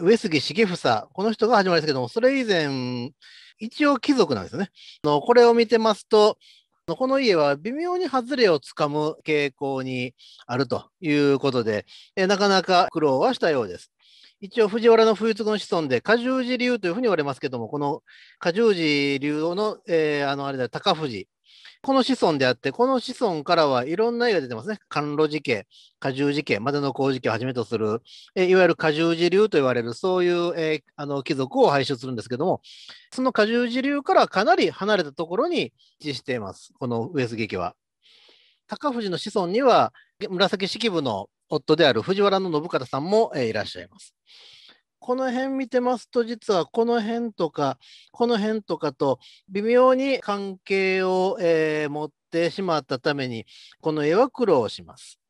上杉重房、この人が始まりですけども、それ以前、一応貴族なんですよね。のこれを見てますと、この家は微妙に外れをつかむ傾向にあるということで、なかなか苦労はしたようです。一応、藤原の冬継の子孫で、加重寺流というふうに言われますけども、この加重寺流の,、えー、あのあれだ高藤この子孫であって、この子孫からはいろんな絵が出てますね。甘露寺家、果汁寺家、までの工事家をはじめとする、えいわゆる果汁寺流と言われる、そういう、えあの貴族を輩出するんですけども、その果汁寺流からかなり離れたところに位置しています、この上杉家は。高藤の子孫には、紫式部の夫である藤原の信方さんも、えいらっしゃいます。この辺見てますと実はこの辺とかこの辺とかと微妙に関係を、えー、持ってしまったためにこの絵は苦労します。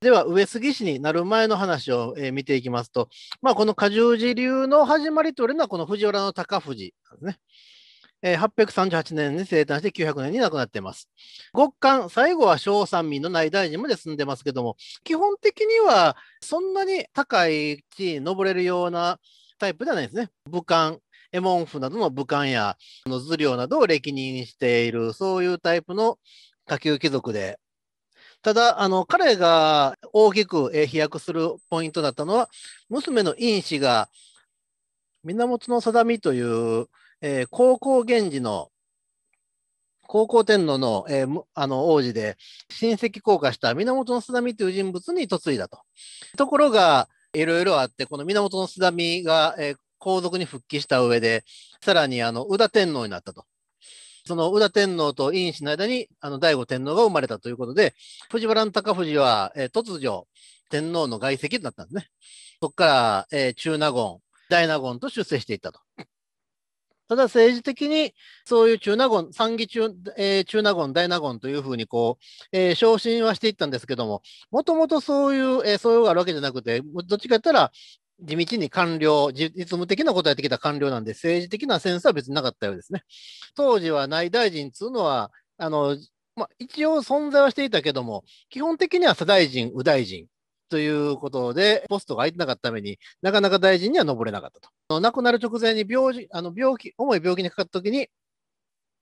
では上杉氏になる前の話を、え見ていきますと、まあ、この果重寺流の始まりというのはこの藤原の高藤なんですね。838年に生誕して900年に亡くなっています。極寒、最後は小三民の内大臣まで住んでますけども、基本的にはそんなに高い地位に登れるようなタイプではないですね。武漢、エモン府などの武漢やの頭領などを歴任している、そういうタイプの下級貴族で、ただ、あの彼が大きく飛躍するポイントだったのは、娘の因子が源定みというえー、高校源氏の高校天皇の,、えー、あの王子で親戚降下した源の須波という人物に嫁いだと。ところがいろいろあってこの源の須波が、えー、皇族に復帰した上でさらにあの宇田天皇になったと。その宇田天皇と院子の間にあの醍醐天皇が生まれたということで藤原富藤は、えー、突如天皇の外籍となったんですね。そこから、えー、中納言大納言と出世していったと。ただ政治的にそういう中納言、参議中、えー、中納言、大納言というふうにこう、えー、昇進はしていったんですけども、もともとそういう、えー、そういうがあるわけじゃなくて、どっちか言ったら地道に官僚、実務的なことやってきた官僚なんで、政治的なセンスは別になかったようですね。当時は内大臣っていうのは、あの、まあ、一応存在はしていたけども、基本的には左大臣、右大臣、ということで、ポストが空いてなかったためになかなか大臣には上れなかったと。亡くなる直前に病あの病気、重い病気にかかった時に、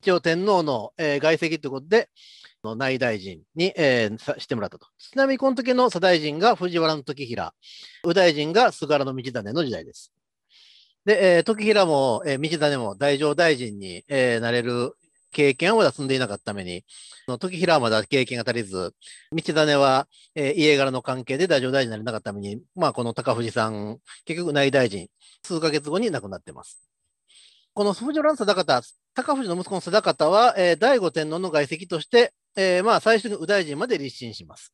一応天皇の、えー、外籍ということで、内大臣に、えー、してもらったと。ちなみにこの時の左大臣が藤原時平、右大臣が菅原道真の時代です。で、えー、時平も、えー、道真も大乗大臣に、えー、なれる経験をまだ積んでいなかったために、時平はまだ経験が足りず、道真は、えー、家柄の関係で大乗大臣になれなかったために、まあ、この高藤さん、結局内大臣、数ヶ月後に亡くなってます。この女乱貞方、高藤の息子の貞方は、えー、醍醐天皇の外籍として、えー、まあ、最初に右大臣まで立身します。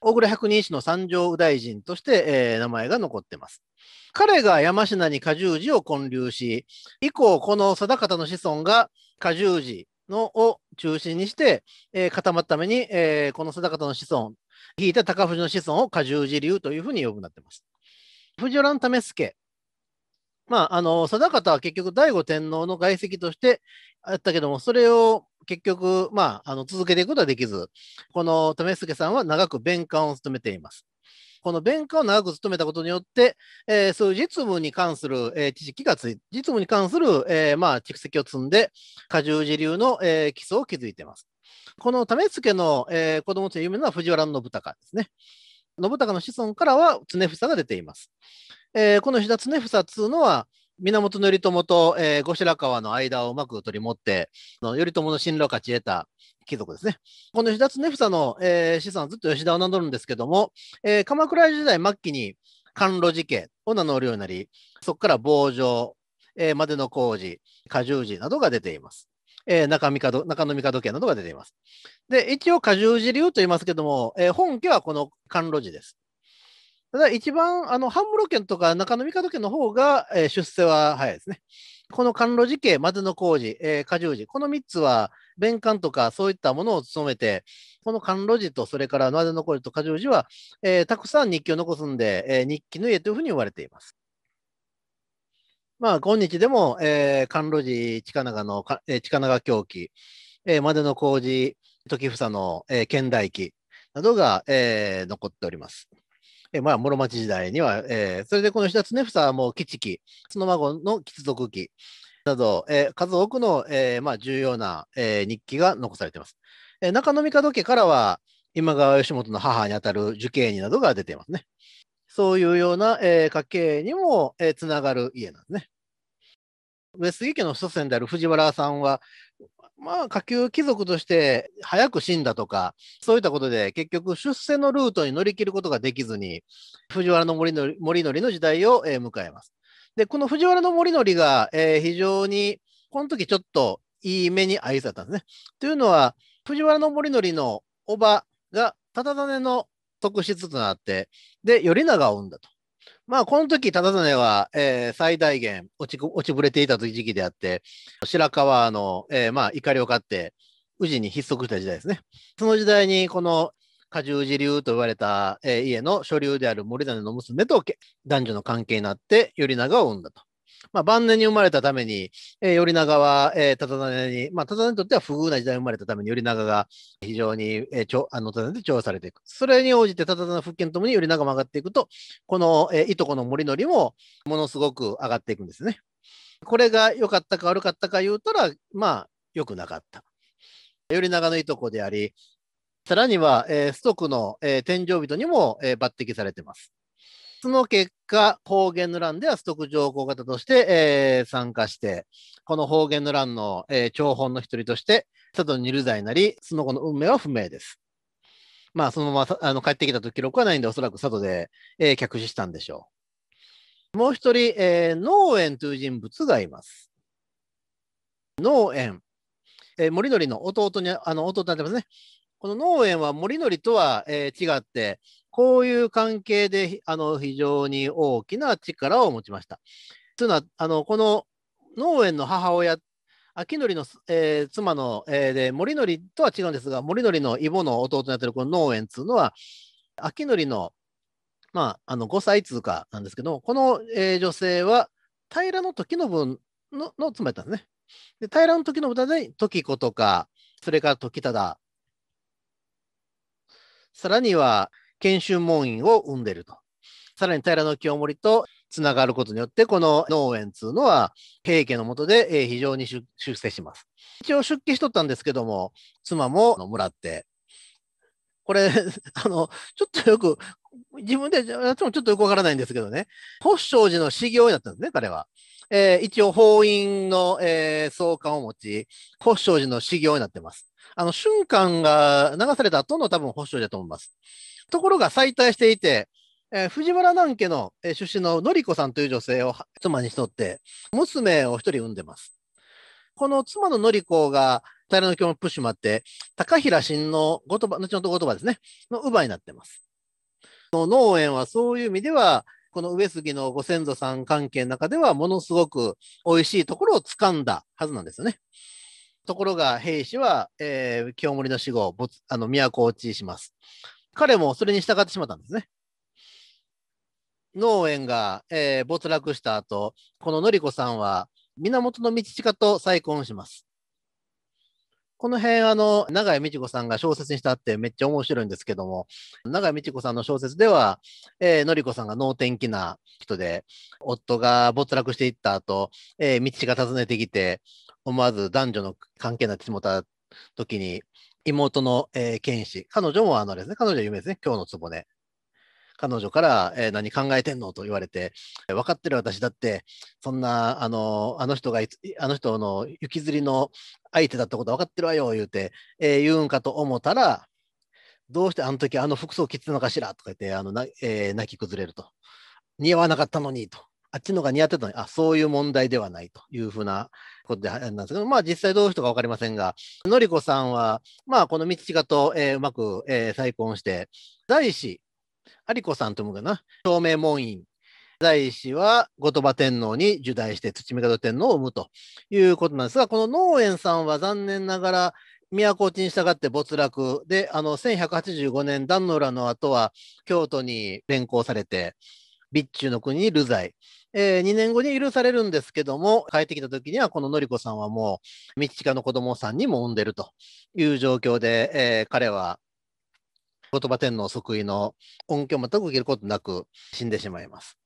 小倉百人一の三条右大臣として、えー、名前が残ってます。彼が山科に果重寺を建立し、以降、この定方の子孫が果樹児のを中心にして、えー、固まっために、えー、この定方の子孫、引いた高藤の子孫を果樹児流というふうに呼ぶなってます。藤原為助。まあ、あの、定方は結局、醍醐天皇の外籍としてあったけども、それを結局、まあ、あの続けていくことはできず、この為助さんは長く弁官を務めています。この弁解を長く務めたことによって、えー、そういう実務に関する、えー、知識がつい、実務に関する、えー、まあ、蓄積を積んで、過重時流の、えー、基礎を築いています。この為助の、えー、子供という有名な藤原信孝ですね。信孝の子孫からは常房が出ています。えー、この志田常房というのは、源頼朝と、えー、後白河の間をうまく取り持って頼朝の進路を勝ち得た貴族ですね。この吉田恒房の、えー、資産ずっと吉田を名乗るんですけども、えー、鎌倉時代末期に甘露寺家を名乗るようになりそこから傍城、えー、までの工事果汁寺などが出ています。えー、中門、中野門家などが出ています。で一応果汁寺流と言いますけども、えー、本家はこの甘露寺です。ただ一番、あの、半室県とか中野角県の方が、えー、出世は早いですね。この甘露寺家、松野工事、えー、十寺、この3つは、弁官とかそういったものを務めて、この甘露寺と、それから松野工事と過十寺は、えー、たくさん日記を残すんで、えー、日記の家というふうに言われています。まあ、今日でも、えー、甘露寺、近長の、えー、近長狂気、えー、までの工事、時房の、えー、剣記などが、えー、残っております。えまあ、室町時代には、えー、それでこの石田常房はもう吉木、その孫の吉族記など、えー、数多くの、えーまあ、重要な、えー、日記が残されています。えー、中野帝家からは、今川義元の母にあたる受刑人などが出ていますね。そういうような、えー、家系にも、えー、つながる家なんですね。上杉家の祖先である藤原さんは、まあ、下級貴族として早く死んだとか、そういったことで結局出世のルートに乗り切ることができずに、藤原の森則の時代を、えー、迎えます。で、この藤原の森則が、えー、非常に、この時ちょっといい目に遭いさったんですね。というのは、藤原の森則の叔母が忠真の特室となって、で、頼長を生んだと。まあ、この時、忠実は、えー、最大限落ち落ちぶれていた時期であって、白河の、えー、まあ、怒りを買って、宇治に筆足した時代ですね。その時代に、この果重寺流と言われた、えー、家の所流である森種の娘と男女の関係になって、頼長を生んだと。まあ、晩年に生まれたために、えー、頼長は、えー、忠真に、まあ、忠真にとっては不遇な時代に生まれたために頼長が非常に、えー、ちょあの忠真で調査されていく。それに応じて忠真の復権ともに頼長も上がっていくと、この、えー、いとこの森則もものすごく上がっていくんですね。これが良かったか悪かったか言うたら、まあ、良くなかった。頼長のいとこであり、さらには、えー、ストックの、えー、天井人にも、えー、抜擢されてます。その結果、方言の乱では、ストック上皇方として、えー、参加して、この方言の乱の、えー、張本の一人として、佐藤にる罪なり、その後の運命は不明です。まあ、そのままあの帰ってきたと記録はないんで、おそらく佐渡で、えー、客死したんでしょう。もう一人、えー、農園という人物がいます。農園。えー、森りの弟に、あの、弟になってますね。この農園は森のりとは、えー、違って、こういう関係で、あの、非常に大きな力を持ちました。というのは、あの、この農園の母親、秋典の、えー、妻の、えー、で、森典とは違うんですが、森典の異母の弟になってるこの農園っいうのは、秋典の、まあ、あの、5歳通過なんですけど、この、えー、女性は、平の時の分のの妻だったんですね。で平の時の歌で、時子とか、それから時忠、さらには、研修門員を生んでると。さらに平清盛とつながることによって、この農園というのは平家のもとで非常に出世します。一応出家しとったんですけども、妻ももらって、これ、あの、ちょっとよく、自分で、私もちょっとよくわからないんですけどね、法生寺の修行だったんですね、彼は。えー、一応、法院の、えー、創刊を持ち、法生寺の修行になってます。あの、瞬間が流された後の多分法生寺だと思います。ところが再退していて、えー、藤原南家の、えー、出身の典子さんという女性を妻にしとって、娘を一人産んでます。この妻の典子が、平野京のプッシュマって、高平新の言葉、後の言葉ですね、の乳母になってます。の農園はそういう意味では、この上杉のご先祖さん関係の中では、ものすごく美味しいところを掴んだはずなんですよね。ところが、兵士は、えー、清盛の死後、あの都落ちします。彼もそれに従ってしまったんですね。農園が、えー、没落した後、この典子さんは源道親と再婚します。この辺、あの、永井美智子さんが小説にしたってめっちゃ面白いんですけども、永井美智子さんの小説では、えー、のりこさんが能天気な人で、夫が没落していった後、えー、道が訪ねてきて、思わず男女の関係になってしもた時に、妹の、えー、剣士。彼女もあのですね、彼女は有名ですね、今日のつぼね。彼女から、えー、何考えてんのと言われて、分かってる私だって、そんな、あの、あの人が、あの人の行きずりの相手だったこと分かってるわよ、言うて、えー、言うんかと思ったら、どうしてあの時あの服装着てたのかしらとか言って、あのな、えー、泣き崩れると。似合わなかったのに、と。あっちのが似合ってたのに、あ、そういう問題ではないというふうなことで、なんですけど、まあ実際どういう人かわかりませんが、のりこさんは、まあこの道近と、えー、うまく、えー、再婚して、在師、有子さんとむかな、照明門院、在師は後鳥羽天皇に受代して土帝天皇を産むということなんですが、この農園さんは残念ながら、都落ちに従って没落で、あの、1185年、壇の浦の後は京都に連行されて、備中の国に流罪。えー、2年後に許されるんですけども、帰ってきた時にはこののりこさんはもう、道近の子供さんにも産んでるという状況で、えー、彼は言葉天皇即位の恩恵を全く受けることなく死んでしまいます。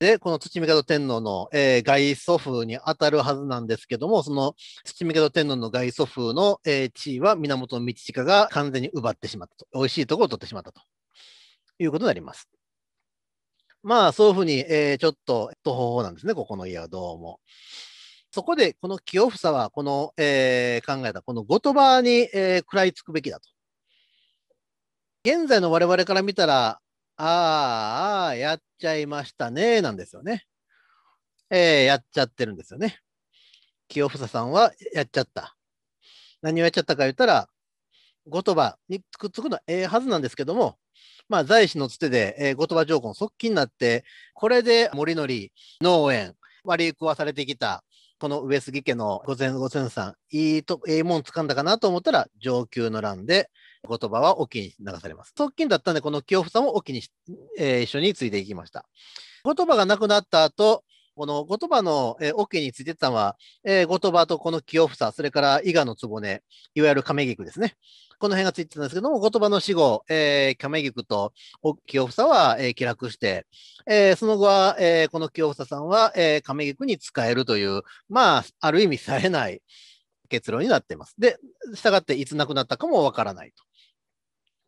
で、この土帝天皇の、えー、外祖父に当たるはずなんですけども、その土帝天皇の外祖父の、えー、地位は源道親が完全に奪ってしまったと。美味しいところを取ってしまったということになります。まあ、そういうふうに、えー、ちょっと、と方法なんですね、ここの家はどうも。そこで、この清房は、この、えー、考えた、この後鳥羽に、えー、食らいつくべきだと。現在の我々から見たら、ああ、やっちゃいましたね、なんですよね。えー、やっちゃってるんですよね。清房さんはやっちゃった。何をやっちゃったか言ったら、後鳥羽にくっつくのはええはずなんですけども、まあ、在市のつてで、えー、後鳥羽上皇の側近になって、これで森り、農園、割り食わされてきた、この上杉家の御前御前さん、いいと、ええもん掴んだかなと思ったら、上級の乱で、後鳥羽は沖に流されます。側近だったんで、この清房も沖に、えー、一緒についていきました。後鳥羽が亡くなった後、この後鳥羽の、えー、についてたのは、えー、後鳥羽とこの清房、それから伊賀の局、ね、いわゆる亀菊ですね。この辺がついてたんですけども、後鳥羽の死後、えー、亀菊と清房は、えー、気楽して、えー、その後は、えー、この清房さんは、えー、亀菊に使えるという、まあ、ある意味さえない結論になっています。で、従っていつ亡くなったかもわからないと。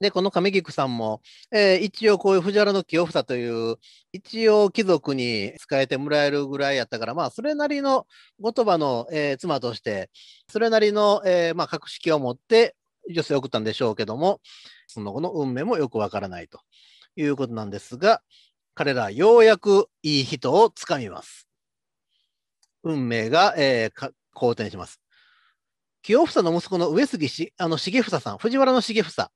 で、この亀菊さんも、えー、一応こういう藤原の清房という、一応貴族に仕えてもらえるぐらいやったから、まあ、それなりの言葉の、えー、妻として、それなりの、えー、まあ、格式を持って女性を送ったんでしょうけども、その後の運命もよくわからないということなんですが、彼らようやくいい人をつかみます。運命が、えー、好転します。清房の息子の上杉しあの重房さん、藤原の重房。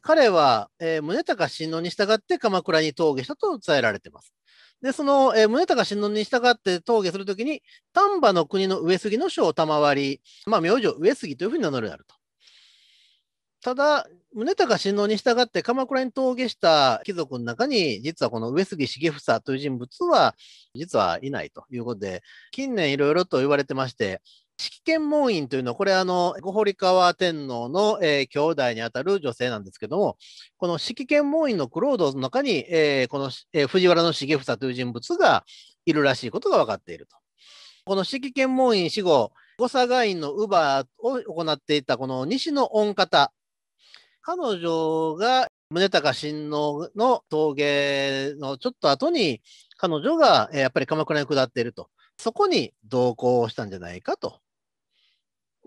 彼は、えー、宗高親王に従って鎌倉に峠したと伝えられています。で、その、えー、宗高親王に従って峠するときに、丹波の国の上杉の書を賜り、まあ、名字を上杉というふうに名乗るやると。ただ、宗高親王に従って鎌倉に峠した貴族の中に、実はこの上杉重房という人物は、実はいないということで、近年いろいろと言われてまして、式権門院というのは、これあの、小堀川天皇の、えー、兄弟にあたる女性なんですけども、この式権門院のクロードの中に、えー、この、えー、藤原重房という人物がいるらしいことが分かっていると。この式権門院死後、御佐賀院の乳母を行っていたこの西の御方、彼女が宗隆親王の峠のちょっと後に、彼女がやっぱり鎌倉に下っていると、そこに同行したんじゃないかと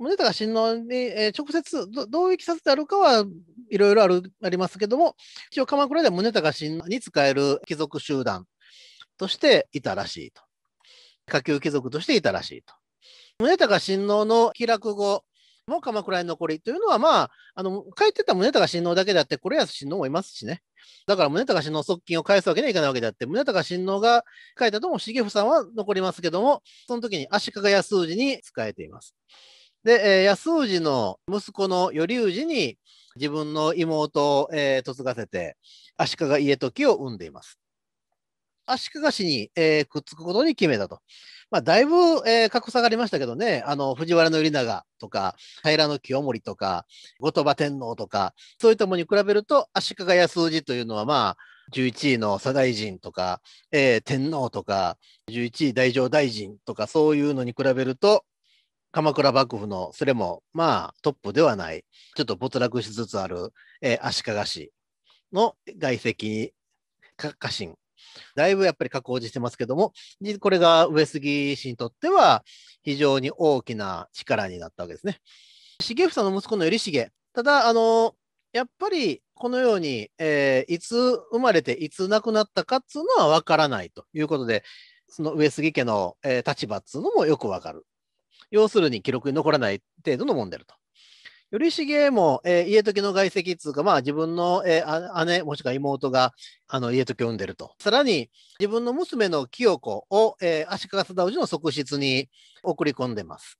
宗隆親王に、え直接同意させてあるかはいろいろあるありますけども、一応鎌倉では宗隆親王に使える貴族集団としていたらしいと。下級貴族としていたらしいと。宗隆親王の気落後も鎌倉に残りというのは、まあ、あの書いてた宗隆親王だけであって、これや親王もいますしね。だから宗隆親王側近を返すわけにはいかないわけであって、宗隆親王が書いたとも重夫さんは残りますけども、その時に足利康氏に仕えています。で、えー、安氏の息子の頼氏に自分の妹を、えー、嫁がせて、足利家時を生んでいます。足利氏に、えー、くっつくことに決めたと。まあ、だいぶ、えー、格下がりましたけどね、あの、藤原頼長とか、平清盛とか、後鳥羽天皇とか、そういったものに比べると、足利康氏というのは、まあ、11位の左大臣とか、えー、天皇とか、11位大乗大臣とか、そういうのに比べると、鎌倉幕府のそれもまあトップではないちょっと没落しつつある、えー、足利氏の外籍家臣だいぶやっぱり加工してますけどもこれが上杉氏にとっては非常に大きな力になったわけですね。重房の息子の頼重ただあのやっぱりこのように、えー、いつ生まれていつ亡くなったかっつうのは分からないということでその上杉家の、えー、立場っつうのもよく分かる。要するに記録に残らない程度のもんでると。頼重も、えー、家時の外籍っていうか、まあ自分の、えー、姉もしくは妹があの家時を産んでると。さらに自分の娘の清子を、えー、足利貞氏の側室に送り込んでます。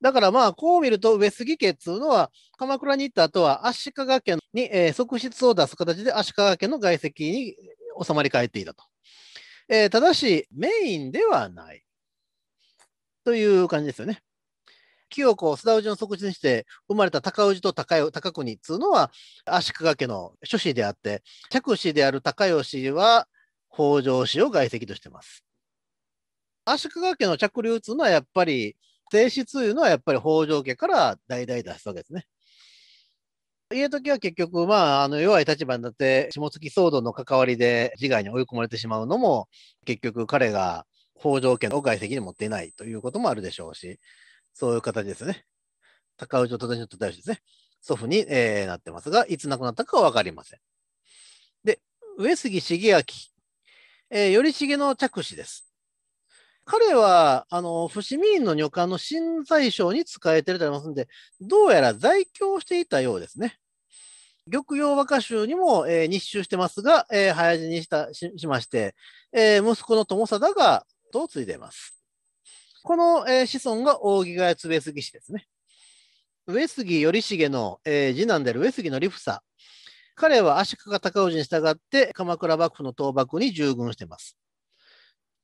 だからまあこう見ると上杉家っていうのは鎌倉に行った後は足利家に、えー、側室を出す形で足利家の外籍に収まり返っていたと。えー、ただしメインではない。という感じですよね。清子、須田氏の即死にして生まれた高氏と高高国っつうのは足利家の諸子であって、着子である高吉は北条氏を外籍としてます。足利家の着流っつうのはやっぱり、正室というのはやっぱり北条家から代々出すわけですね。家時は結局、まあ、あの弱い立場になって、下月騒動の関わりで自害に追い込まれてしまうのも、結局彼が北条件の外籍に持っていないということもあるでしょうし、そういう形ですね。高氏と忠義と大ですね。祖父に、えー、なってますが、いつ亡くなったかは分かりません。で、上杉重明、えー、頼重の着手です。彼は、あの、伏見院の女官の新宰相に仕えてるとありますんで、どうやら在京していたようですね。玉葉和歌集にも、えー、日集してますが、えー、早死にしたしまして、えー、息子の友貞がトを継いでいます。この、えー、子孫が扇ヶ谷上杉氏ですね。上杉頼重の、えー、次男である上杉のリフサ。彼は足利尊氏に従って鎌倉幕府の倒幕に従軍してます。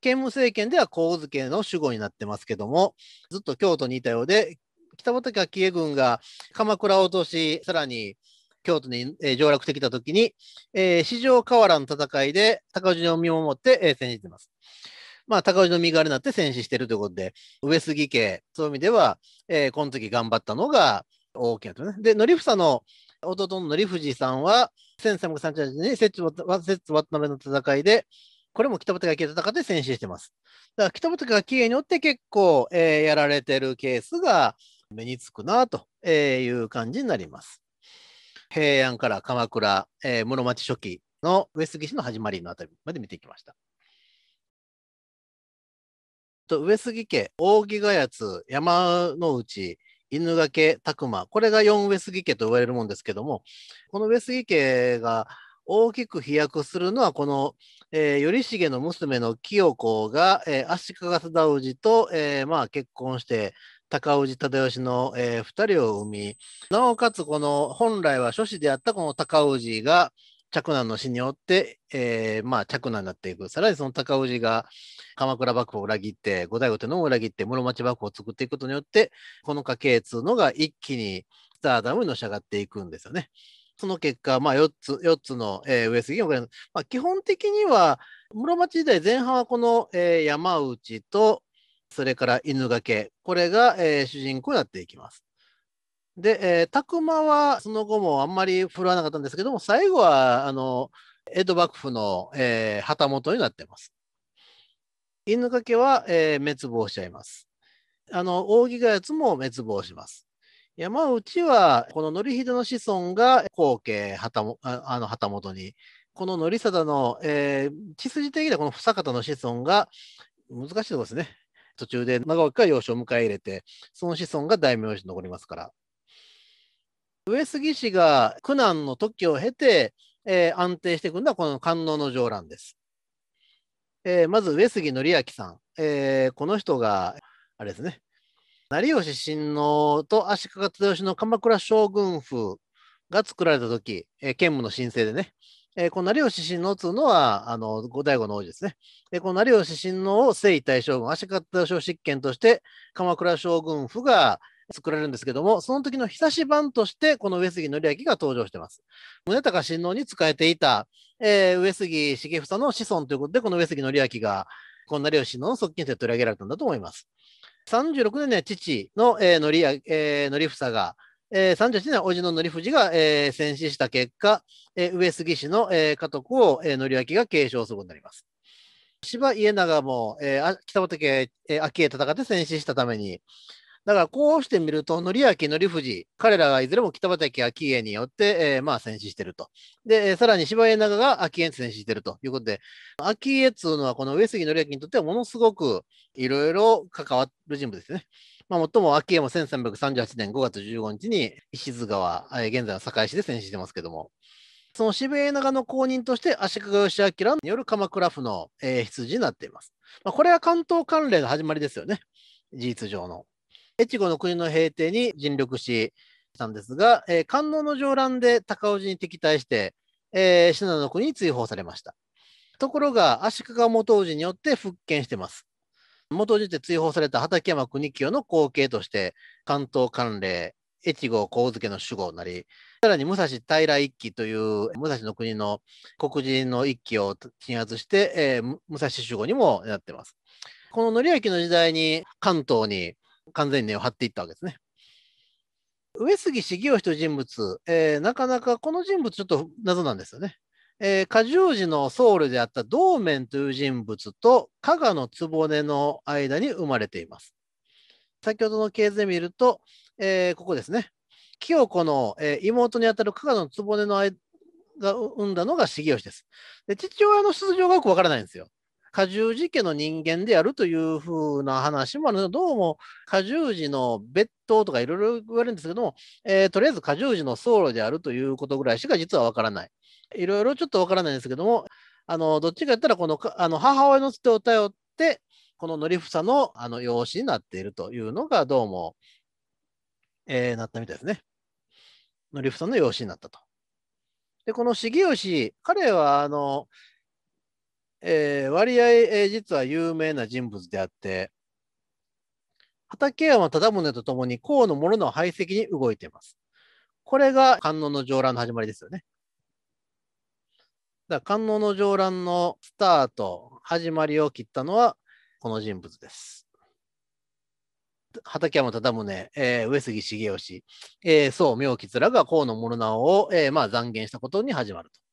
建務政権では神津家の守護になってますけども、ずっと京都にいたようで、北畠顕家軍が鎌倉を落とし、さらに京都に、えー、上洛してきたときに、えー、四条河原の戦いで高氏を見守って、えー、戦じてます。まあ、高氏の身代わりになって戦死してるということで、上杉家、そういう意味では、えー、この時頑張ったのが大きなとね。で、則房の弟の則藤さんは、1338年に摂津渡辺の戦いで、これも北畠が家と戦って戦死してます。だから北畠が家によって結構、えー、やられてるケースが目につくなという感じになります。平安から鎌倉、えー、室町初期の上杉氏の始まりのあたりまで見ていきました。と、上杉家、扇ヶ谷津、山の内、犬掛拓磨、これが4上杉家と言われるもんですけども、この上杉家が大きく飛躍するのは、この、えー、頼重の娘の清子が、えー、足利忠氏と、えーまあ、結婚して、高氏忠義の、えー、2人を産み、なおかつこの本来は諸子であったこの高氏が、嫡男の死によって、えー、まあ、嫡男になっていく。さらにその高氏が鎌倉幕府を裏切って、後醍醐天皇を裏切って、室町幕府を作っていくことによって、この家系通のが一気にスターダムにのし上がっていくんですよね。その結果、まあ、4つ、4つの、えー、上杉を、まあ、基本的には、室町時代前半はこの、えー、山内と、それから犬掛け、これが、えー、主人公になっていきます。で、えー、拓磨はその後もあんまり振るわなかったんですけども、最後は、あの、江戸幕府の、えー、旗本になってます。犬掛けは、えー、滅亡しちゃいます。あの、扇ヶ津も滅亡します。山内は、この範秀の子孫が後継旗もあの旗本に、この範貞の、えー、血筋的にはこの房方の子孫が、難しいところですね。途中で長岡から養子を迎え入れて、その子孫が大名に残りますから。上杉氏が苦難の時を経て、えー、安定していくのはこの観音の上覧です。えー、まず上杉紀明さん、えー、この人が、あれですね、成吉親王と足利義義の鎌倉将軍府が作られた時、えー、兼務の申請でね、えー、この成吉親王というのは、あの、後醍醐の王子ですね。えー、この成吉親王を征夷大将軍、足利義義執権として、鎌倉将軍府が、作られるんですけども、その時の日差し版として、この上杉則明が登場してます。宗隆親王に仕えていた、えー、上杉重房の子孫ということで、この上杉則明が、こんな両親の側近生取り上げられたんだと思います。36年には父の、えー、明、えー、房が、えー、38年、叔父の則藤が、えー、戦死した結果、えー、上杉氏の、えー、家督を、えー、明が継承することになります。芝家長も、えー、北畠家、えー、秋へ戦って戦死したために、だからこうしてみると、則明、則藤、彼らがいずれも北畠秋家によって、えー、まあ戦死してると。で、さらに柴家長が秋家に戦死してるということで、秋家っていうのはこの上杉則明にとってはものすごくいろいろ関わる人物ですね。まあ、もっとも昭家も1338年5月15日に石津川、えー、現在の堺市で戦死してますけども。その渋家長の後任として足利義明による鎌倉府の、えー、羊になっています。まあ、これは関東関連の始まりですよね、事実上の。越後の国の平定に尽力したんですが、えー、観音の上乱で高尾寺に敵対して、えー、信濃の国に追放されました。ところが、足利元氏によって復権してます。元氏って追放された畠山国清の後継として、関東関連、越後神付の守護なり、さらに武蔵平一揆という武蔵の国の黒人の一揆を鎮圧して、えー、武蔵守護にもなってます。この範明の時代に関東に完全に根を張っていったわけですね。上杉茂義という人物、えー、なかなかこの人物ちょっと謎なんですよね。えー、梶王子の僧侶であった道面という人物と加賀の局の間に生まれています。先ほどの系図で見ると、えー、ここですね。清子の、えー、妹にあたる加賀の局の間が生んだのが重吉ですで。父親の出場がよくわからないんですよ。過重寺家の人間であるというふうな話もあるのどうも過重寺の別当とかいろいろ言われるんですけども、えー、とりあえず過重寺の僧侶であるということぐらいしか実はわからない。いろいろちょっとわからないんですけども、あのどっちか言ったらこのあの母親のつてを頼って、この則房のあの養子になっているというのがどうも、えー、なったみたいですね。則房の養子になったと。で、この重吉、彼はあのえー、割合、えー、実は有名な人物であって、畠山忠宗と共に河野諸の排斥に動いています。これが観音の上乱の始まりですよね。だ観音の上乱のスタート、始まりを切ったのはこの人物です。畠山忠宗、えー、上杉重義、えー、宋明吉らが河野諸直を、えーまあ、残言したことに始まると。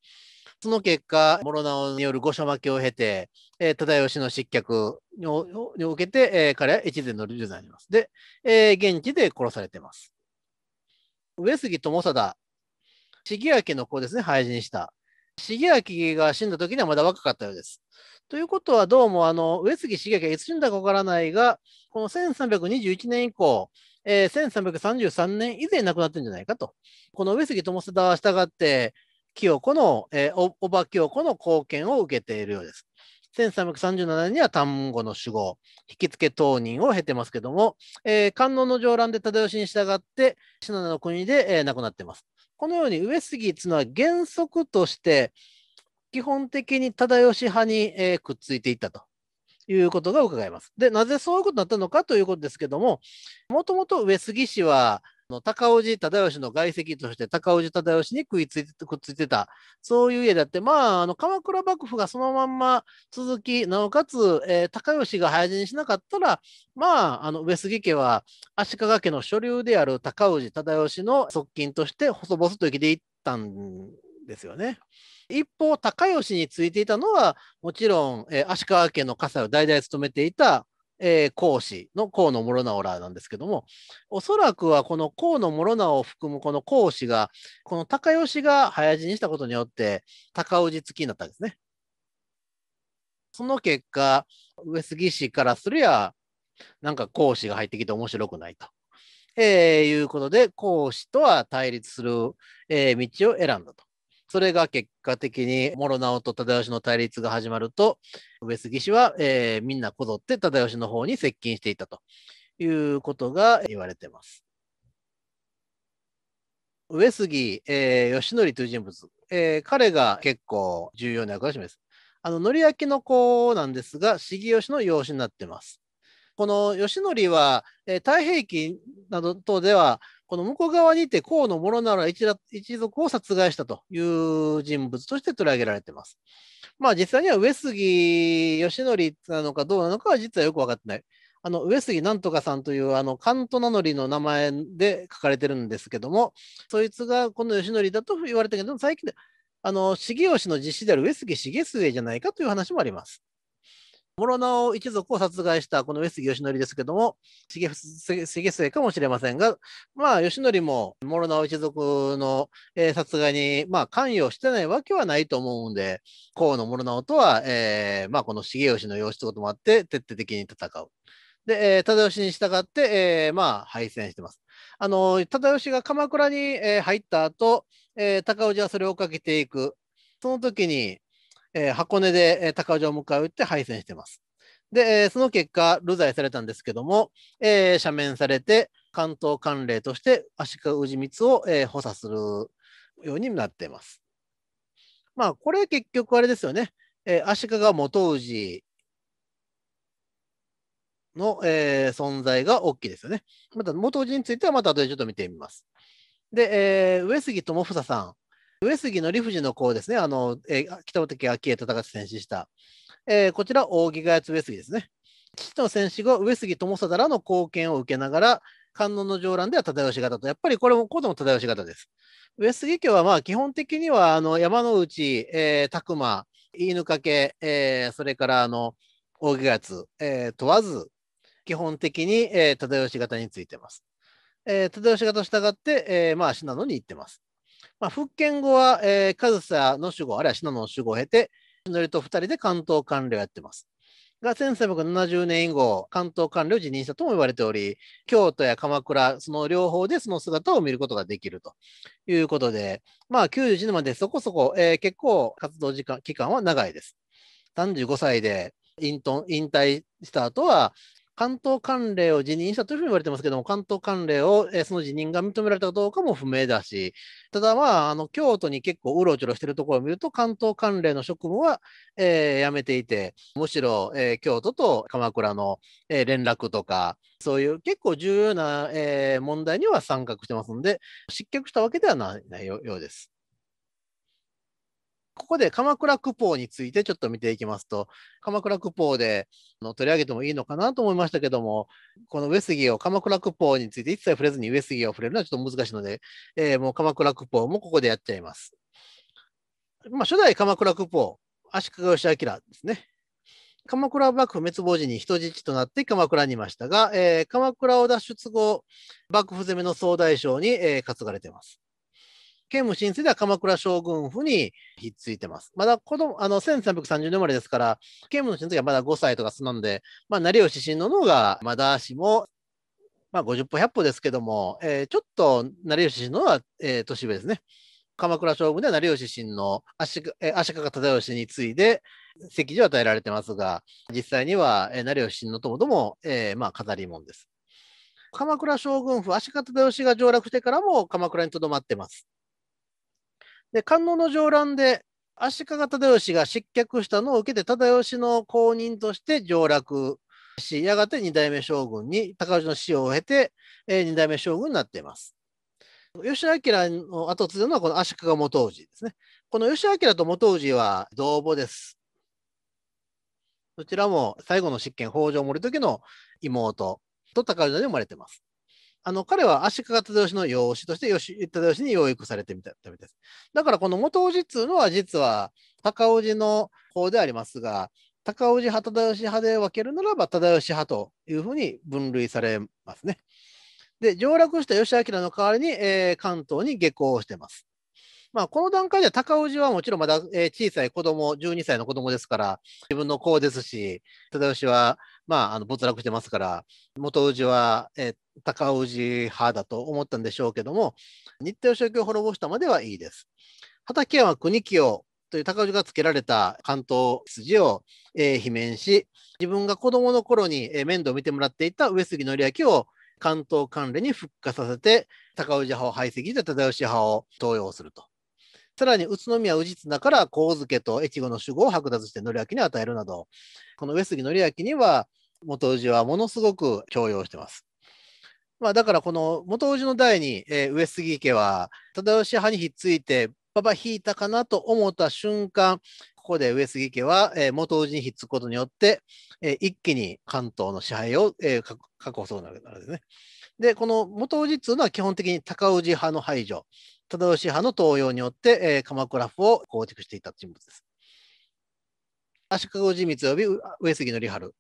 その結果、諸直による御所負けを経て、えー、忠義の失脚を受けて、えー、彼は越前の流罪になります。で、えー、現地で殺されています。上杉友貞、重明の子ですね、廃人した。重明が死んだ時にはまだ若かったようです。ということは、どうも、あの、上杉重明がいつ死んだかわからないが、この1321年以降、えー、1333年以前亡くなってるんじゃないかと。この上杉友貞は従って、清子の、えー、おば清子の貢献を受けているようです。1337年には単語の主語、引き付け当人を経てますけども、えー、観音の上覧で忠義に従って、信濃の国で、えー、亡くなっています。このように上杉というのは原則として、基本的に忠義派に、えー、くっついていったということが伺えます。で、なぜそういうことになったのかということですけども、もともと上杉氏はの高氏忠義の外籍として高氏忠義に食いついてくっついてた、そういう家であって、まあ、あの鎌倉幕府がそのまんま続き、なおかつ、えー、高氏が早死にしなかったら、まあ、あの上杉家は足利家の所領である高氏忠義の側近として細々と生きていったんですよね。一方、高義についていたのは、もちろん、えー、足利家の家裁を代々務めていたえー、講師の河野諸直らなんですけども、おそらくはこの河野諸直を含むこの講師が、この高吉が早死にしたことによって、高氏付きになったんですね。その結果、上杉氏からすりゃ、なんか講師が入ってきて面白くないと。えー、いうことで、講師とは対立する、えー、道を選んだと。それが結果的に諸直と忠義の対立が始まると、上杉氏は、えー、みんなこぞって忠義の方に接近していたということが言われています。上杉、えー、義則という人物、えー、彼が結構重要な役割を示す。あの、則明の子なんですが、重義の養子になってます。この義則は、えー、太平記など等では、この向こう側にいて河野諸奈一一族を殺害したという人物として取り上げられています。まあ実際には上杉義則なのかどうなのかは実はよく分かってない。あの上杉なんとかさんというあのカント名乗りの名前で書かれてるんですけども、そいつがこの義則だと言われたけど、最近で、あの重吉の実子である上杉重末じゃないかという話もあります。諸直一族を殺害したこの上杉義則ですけども、重末かもしれませんが、まあ、義則も諸直一族の、えー、殺害に、まあ、関与してないわけはないと思うんで、河野諸直とは、えー、まあ、この重義の養子ということもあって、徹底的に戦う。で、えー、忠義に従って、えー、まあ、敗戦してます。あの、忠義が鎌倉に、えー、入った後、えー、高氏はそれをかけていく。その時に、えー、箱根で、え高城を迎え撃って敗戦してます。で、えその結果、流罪されたんですけども、えー、赦免されて、関東管領として足利氏光を、えー、補佐するようになっています。まあ、これ結局あれですよね。えー、足利元氏の、えー、存在が大きいですよね。また、元氏についてはまた後でちょっと見てみます。で、えー、上杉智房さん。上杉の理不尽の子ですね、あの、えー、北畠昭恵戦高津戦死した。えー、こちら、扇ヶ谷上杉ですね。父の戦死後、上杉友貞らの貢献を受けながら、観音の上覧では忠義方と、やっぱりこれも、これも忠義方です。上杉家は、まあ、基本的には、あの、山の内、えー、拓磨、犬掛、け、えー、それから、あの、扇ヶ谷津、えー、問わず、基本的に、えー、忠義方についてます。えー、忠義方従って、えー、まあ、信濃に行ってます。まあ、復権後は、えー、上総の守護、あるいは信濃の守護を経て、のりと2人で関東官僚をやってます。が1370年以後、関東官僚を辞任したとも言われており、京都や鎌倉、その両方でその姿を見ることができるということで、まあ91年までそこそこ、えー、結構活動時間、期間は長いです。35歳で引退した後は、関東管例を辞任したというふうに言われてますけども、関東管例を、えー、その辞任が認められたかどうかも不明だし、ただまあ、あの京都に結構うろちょろしてるところを見ると、関東管例の職務は、えー、辞めていて、むしろ、えー、京都と鎌倉の、えー、連絡とか、そういう結構重要な、えー、問題には参画してますので、失脚したわけではないようです。ここで鎌倉区法についてちょっと見ていきますと、鎌倉区法で取り上げてもいいのかなと思いましたけども、この上杉を鎌倉区法について一切触れずに上杉を触れるのはちょっと難しいので、えー、もう鎌倉区法もここでやっちゃいます。まあ、初代鎌倉区法、足利義明ですね。鎌倉幕府滅亡時に人質となって鎌倉にいましたが、えー、鎌倉を脱出後、幕府攻めの総大将に、えー、担がれています。剣武神聖では鎌倉将軍府にひっついてます。まだ子供、あの、1330年生まれですから、建武の神聖はまだ5歳とかそなんで、まあ、成吉親の方が、まだしも、まあ、50歩100歩ですけども、えー、ちょっと成吉親王は、えー、年上ですね。鎌倉将軍では成吉親の足足利忠義に次いで、席次を与えられてますが、実際には、えー、成吉親のともども、えー、まあ、飾り物です。鎌倉将軍府、足利義が上洛してからも鎌倉にとどまってます。で、観音の上覧で足利忠義が失脚したのを受けて忠義の後任として上洛し、やがて二代目将軍に、高氏の死を経て、え二代目将軍になっています。吉明の後継いのはこの足利元氏ですね。この吉明と元氏は同母です。どちらも最後の執権北条盛時の妹と高氏で生まれてます。あの、彼は足利忠義の養子として義、忠義に養育されてみたいです。だからこの元氏っていうのは実は高氏の方でありますが、高氏派、忠義派で分けるならば忠義派というふうに分類されますね。で、上洛した義明の代わりに、えー、関東に下校してます。まあ、この段階では高氏はもちろんまだ、え小さい子供、12歳の子供ですから、自分の子ですし、忠義は、まあ、あの没落してますから、元氏は、え高氏派だと思ったんでしょうけども、日程を正教を滅ぼしたまではいいです。畠山国清という高氏がつけられた関東筋を、えー、罷免し、自分が子供の頃に、え面倒を見てもらっていた上杉紀明を関東関連に復活させて、高氏派を排斥して、忠義派を登用すると。さらに宇都宮氏綱から神付と越後の守護を剥奪して則明に与えるなど、この上杉則明には元氏はものすごく強要してます。まあ、だからこの元氏の代に、えー、上杉家は忠吉派にひっついて馬場引いたかなと思った瞬間、ここで上杉家は、えー、元氏にひっつくことによって、えー、一気に関東の支配を、えー、確保するわけなんですね。で、この元氏っていうのは基本的に高氏派の排除。忠義派の登用によって、えー、鎌倉府を構築していた人物です。足利氏光及び上杉則春。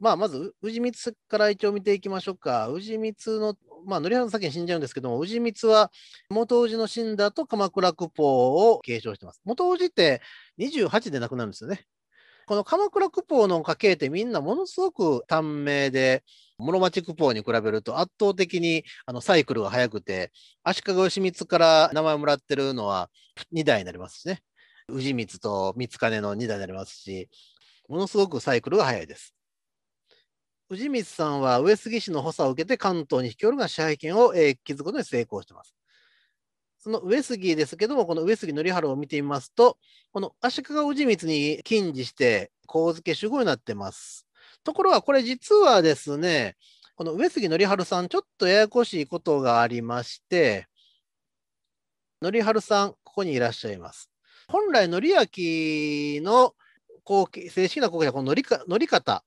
まあ、まず氏光から一応見ていきましょうか。氏光の、まあ、則春の先に死んじゃうんですけども、氏光は元氏の死んだと鎌倉九法を継承してます。元氏って28で亡くなるんですよね。この鎌倉九法の家系ってみんなものすごく短命で、室町区法に比べると圧倒的にあのサイクルが速くて、足利義満から名前をもらってるのは2代になりますしね。氏光と光金の2代になりますし、ものすごくサイクルが速いです。氏光さんは上杉氏の補佐を受けて関東に引き寄るが支配権を、え築くことに成功しています。その上杉ですけども、この上杉則春を見てみますと、この足利氏光に近似して、神家守護になってます。ところがこれ実はですね、この上杉則春さん、ちょっとややこしいことがありまして、則春さん、ここにいらっしゃいます。本来、則明の正式な後期はこの則方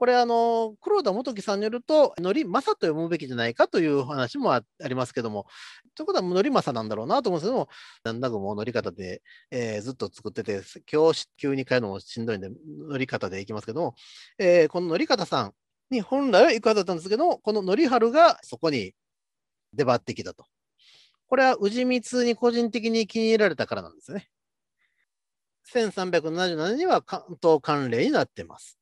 これあの、黒田元樹さんによると、のりまさと読むべきじゃないかという話もありますけども、ということはのりまさなんだろうなと思うんですけども、なんだかもう乗り方で、えー、ずっと作ってて、今日急に帰るのもしんどいんで、乗り方でいきますけども、えー、この乗り方さんに本来は行くはずだったんですけども、こののりはるがそこに出張ってきたと。これは氏光に個人的に気に入られたからなんですね。1377には関東関連になってます。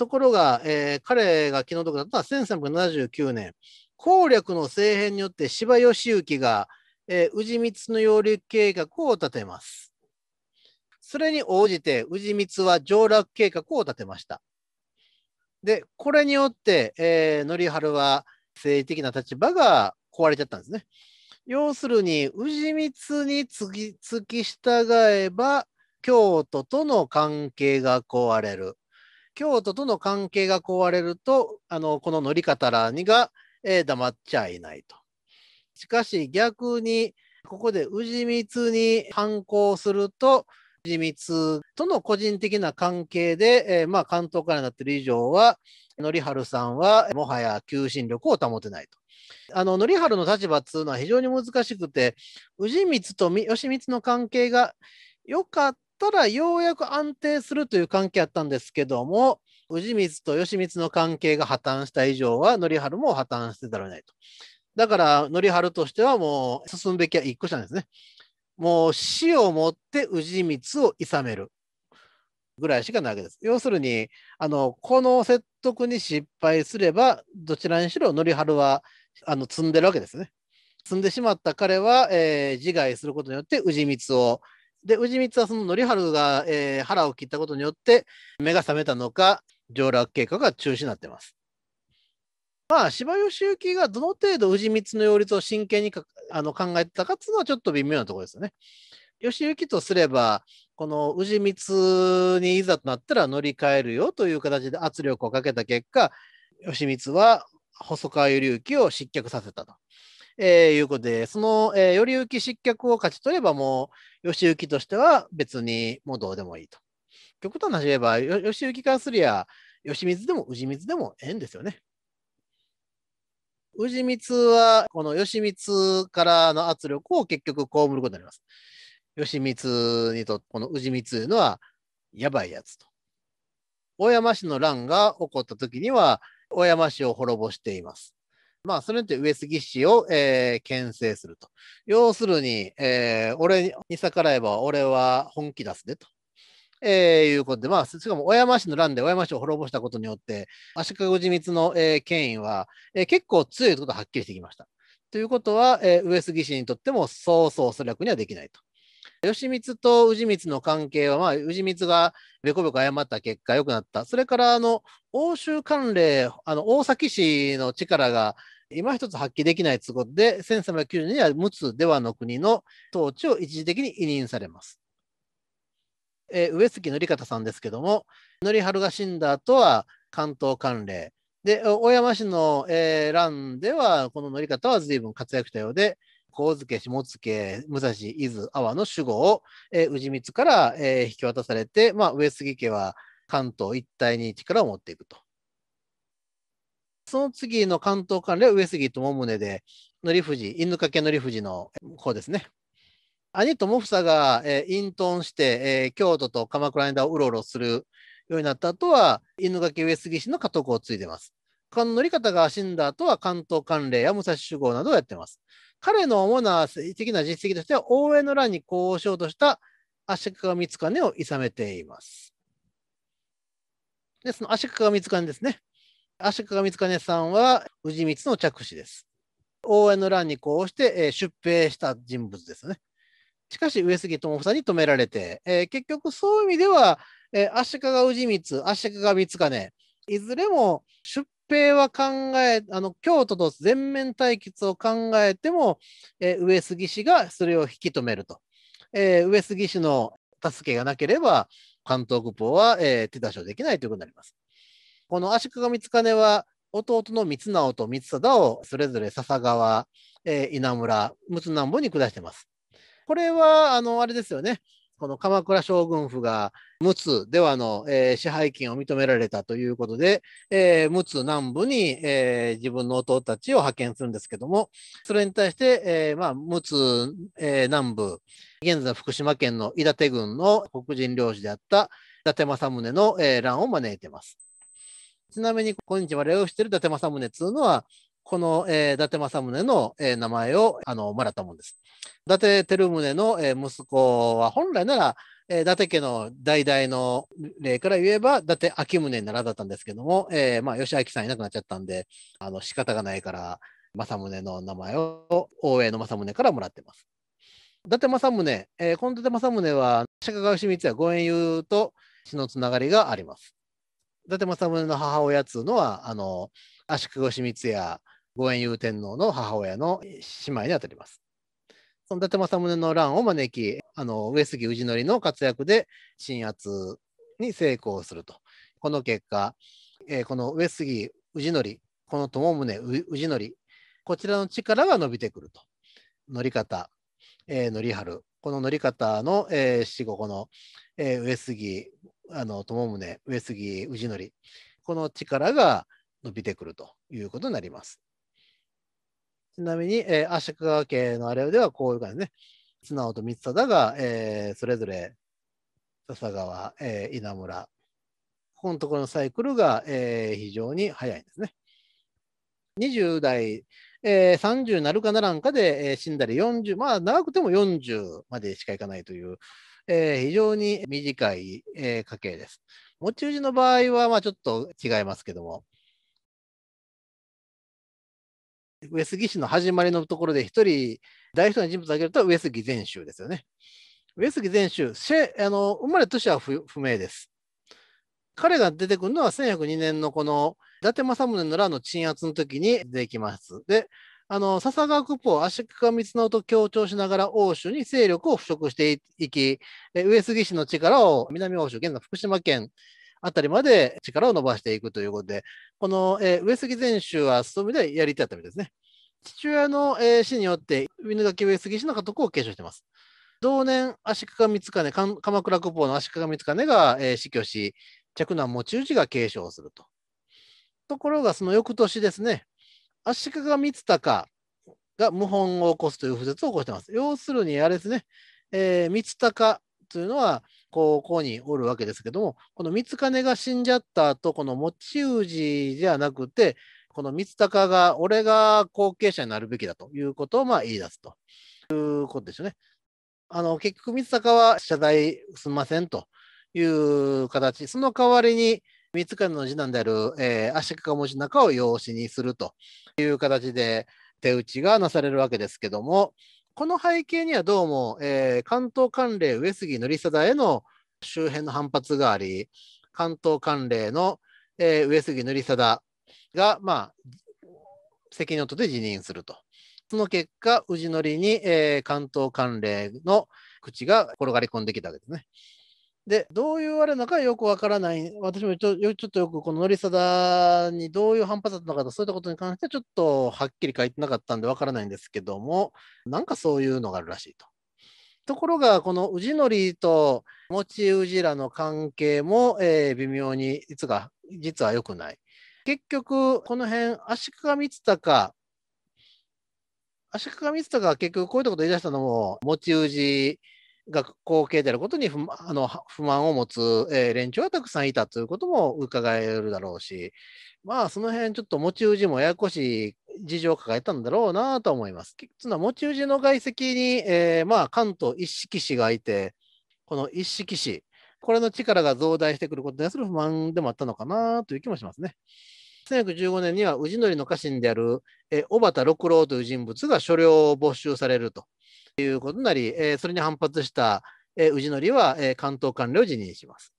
ところが、えー、彼が気の毒だったのは1379年、攻略の政変によって芝義行が、えー、宇治光の揚陸計画を立てます。それに応じて宇治光は上洛計画を立てました。で、これによって、えー、則春は政治的な立場が壊れちゃったんですね。要するに、宇治光に付きき従えば、京都との関係が壊れる。京都との関係が壊れると、あのこの乗方らにが、えー、黙っちゃいないと。しかし逆に、ここで氏光に反抗すると、氏光との個人的な関係で、えー、まあ関東からなってる以上は、典春さんはもはや求心力を保てないと。あの典春の立場っていうのは非常に難しくて、氏光と義光の関係が良かったらようやく安定するという関係やったんですけども、氏光と義満の関係が破綻した以上は、範春も破綻してたらないと。だから、範春としてはもう進むべきは一個じゃないですね。もう死をもって氏光を諌めるぐらいしかないわけです。要するに、あの、この説得に失敗すれば、どちらにしろ範春はあの積んでるわけですね。積んでしまった彼は、えー、自害することによって氏光をで、氏光はその則治が、えー、腹を切ったことによって、目が覚めたのか、上洛計画が中止になってます。まあ、芝義行がどの程度氏光の擁立を真剣にあの考えてたかっていうのはちょっと微妙なところですよね。義行とすれば、この氏光にいざとなったら乗り換えるよという形で圧力をかけた結果、義光は細川頼之を失脚させたと。えー、いうことで、その、えー、より行き失脚を勝ち取ればもう、義行としては別にもうどうでもいいと。極端な話言えば、吉行からすりゃ、義光でも氏光でもええんですよね。氏光は、この義光からの圧力を結局被ることになります。義光にとって、この氏光というのは、やばいやつと。大山氏の乱が起こった時には、大山氏を滅ぼしています。まあ、それによって上杉氏を、えー、牽制すると。要するに、えー、俺に逆らえば俺は本気出すでと。えー、いうことで、まあ、しかも、小山氏の乱で小山氏を滅ぼしたことによって、足利氏光の、えー、権威は、えー、結構強いことがはっきりしてきました。ということは、えー、上杉氏にとっても、そうそうそれ楽にはできないと。義満と氏光の関係は、まあ、氏光がべこべこ謝った結果、良くなった。それから、あの、欧州関連、あの、大崎市の力が、今一つ発揮できない都合で、1392年は陸奥ではの国の統治を一時的に委任されます。えー、上杉則方さんですけども、則春が死んだ後は関東関連。で、大山市の、えー、乱では、この則方は随分活躍したようで、神津家、下津武蔵、伊豆、阿波の守護を、えー、宇治光から、えー、引き渡されて、まあ、上杉家は関東一帯に力を持っていくと。その次の関東関連は上杉友宗で、則藤、犬掛則藤の子ですね。兄友房が、えー、隠遁して、えー、京都と鎌倉間をうろうろするようになった後は、犬掛上杉氏の家督を継いでます。他の乗り方が死んだ後は関東関連や武蔵守護などをやってます。彼の主な的な実績としては、応援の乱に呼応しようとした足利光兼を諌めています。で、その足利光兼ですね。足利光兼さんは氏光の着手です。応援の乱に呼応して、出兵した人物ですね。しかし、上杉智房に止められて、えー、結局そういう意味では、えー、足利氏光、足利光兼、いずれも出平は考え、あの京都と全面対決を考えても、えー、上杉氏がそれを引き止めると。えー、上杉氏の助けがなければ、関東国法は、えー、手出しをできないということになります。この足利光兼は、弟の三直と三貞をそれぞれ笹川、えー、稲村、陸奥南部に下してます。これは、あの、あれですよね。この鎌倉将軍府が陸奥ではの、えー、支配権を認められたということで、えー、陸奥南部に、えー、自分の弟たちを派遣するんですけども、それに対して、えー、まあ、陸奥、えー、南部、現在福島県の伊達郡の黒人領事であった伊達政宗の、えー、乱を招いてます。ちなみに、今日我々をしている伊達政宗というのは、この、えー、伊達政宗の、えー、名前をあのもらったもんです。伊達照宗の、えー、息子は本来なら、え伊達家の代々の例から言えば、伊達秋宗ならだったんですけども、えまあ、吉明さんいなくなっちゃったんで、あの仕方がないから、政宗の名前を大江の政宗からもらってます。伊達政宗、えこの伊達政宗は、釈迦義満やご縁友と血のつながりがあります。伊達政宗の母親っつうのは、あの、足利義満や五円祐天皇の母親の姉妹にあたります。その伊達政宗の乱を招き、あの上杉氏則の活躍で鎮圧に成功すると。この結果、えー、この上杉氏則、この友宗氏則、こちらの力が伸びてくると。り方、えー、則る。このり方の、えー、死後、この、えー、上杉あの友宗、上杉氏則、この力が伸びてくるということになります。ちなみに、えー、足利家のあれではこういう感じね、素直と三光だが、えー、それぞれ笹川、えー、稲村、ここのところのサイクルが、えー、非常に早いんですね。20代、えー、30なるかならんかで、えー、死んだり40、まあ長くても40までしかいかないという、えー、非常に短い、えー、家系です。持ち主の場合は、まあちょっと違いますけども、上杉氏の始まりのところで一人、大人の人物を挙げると上杉前州ですよね。上杉前州、あの生まれ年は不明です。彼が出てくるのは1102年のこの伊達政宗の乱の鎮圧の時に出てきます。で、あの笹川久保、足利光直と協調しながら欧州に勢力を腐食していき、上杉氏の力を南欧州、現在福島県あたりまで力を伸ばしていくということで、この、えー、上杉前宗はそういう意味ではやり手だったみたいですね。父親の、えー、死によって、犬垣上杉氏の家督を継承しています。同年、足利光兼、鎌倉国宝の足利光兼が、えー、死去し、嫡男持ちちが継承すると。ところが、その翌年ですね、足利光隆が謀反を起こすという不説を起こしています。要するに、あれですね、えー、光隆というのは、ここにおるわけですけども、この三金が死んじゃった後、この持ち氏じゃなくて、この三鷹が、俺が後継者になるべきだということをまあ言い出すということですよね。あの、結局三鷹は謝罪すんませんという形、その代わりに、三つの次男である、えー、足利文字中を養子にするという形で手打ちがなされるわけですけども、この背景にはどうも、えー、関東関連上杉則貞への周辺の反発があり、関東関連の、えー、上杉則貞が、まあ、責任を取って辞任すると。その結果、氏則に、えー、関東関連の口が転がり込んできたわけですね。で、どういうあれなのかよくわからない、私もちょちょっとよくこのノリサダにどういう反発だったのかと、そういったことに関してちょっとはっきり書いてなかったんでわからないんですけども、なんかそういうのがあるらしいと。ところが、この氏りと持ち氏らの関係も、えー、微妙に実か実は良くない。結局、この辺、足利光隆、足利光隆は結局こういったことを言い出したのも、持ち氏学校系であることに不あの不満を持つ、えー、連中はたくさんいたということも伺えるだろうし、まあ、その辺ちょっと持ち氏もややこしい事情を抱えたんだろうなと思います。つまり持ち氏の外籍に、えー、まあ、関東一色氏がいて、この一色氏、これの力が増大してくることに対する不満でもあったのかなという気もしますね。1915年には氏則の家臣であるえ小畑六郎という人物が所領を没収されると。ということになり、えー、それに反発した、えー、氏則は、えー、関東官僚を辞任します。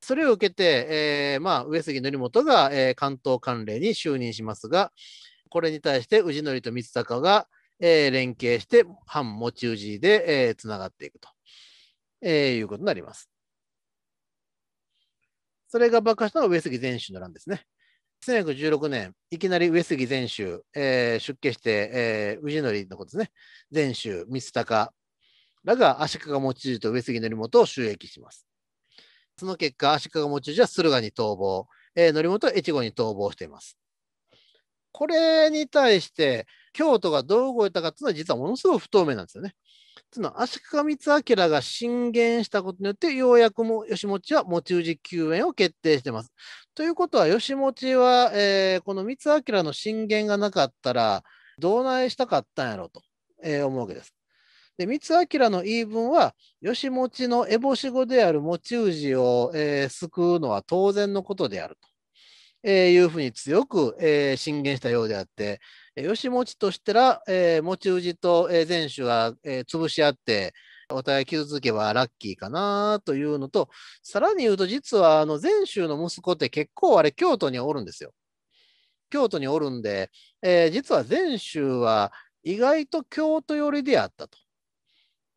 それを受けて、えーまあ、上杉則元が、えー、関東官令に就任しますが、これに対して氏則と光孝が、えー、連携して、反持ち氏で、えー、がっていくと、えー、いうことになります。それが爆破したのが上杉前首の乱ですね。1916年、いきなり上杉禅宗、えー、出家して、えー、宇治のことですね、禅宗、光孝。らが足利持ちと上杉則元を襲撃します。その結果、足利持ちは駿河に逃亡、えー、則元は越後に逃亡しています。これに対して、京都がどう動いたかというのは、実はものすごく不透明なんですよね。つ足利光明が進言したことによって、ようやくも吉持は持ち氏救援を決定しています。ということは、吉持は、えー、この光明の進言がなかったら、どうないしたかったんやろと、えー、思うわけです。で、光明の言い分は、吉持の烏帽子語である持ち氏を、えー、救うのは当然のことであると。えー、いうふうに強く、えー、進言したようであって、吉持としたら、えー、持ち氏と前主が、えー、潰し合って、お互い傷つけばラッキーかなというのと、さらに言うと、実はあの前州の息子って結構あれ、京都におるんですよ。京都におるんで、えー、実は前州は意外と京都寄りであったと。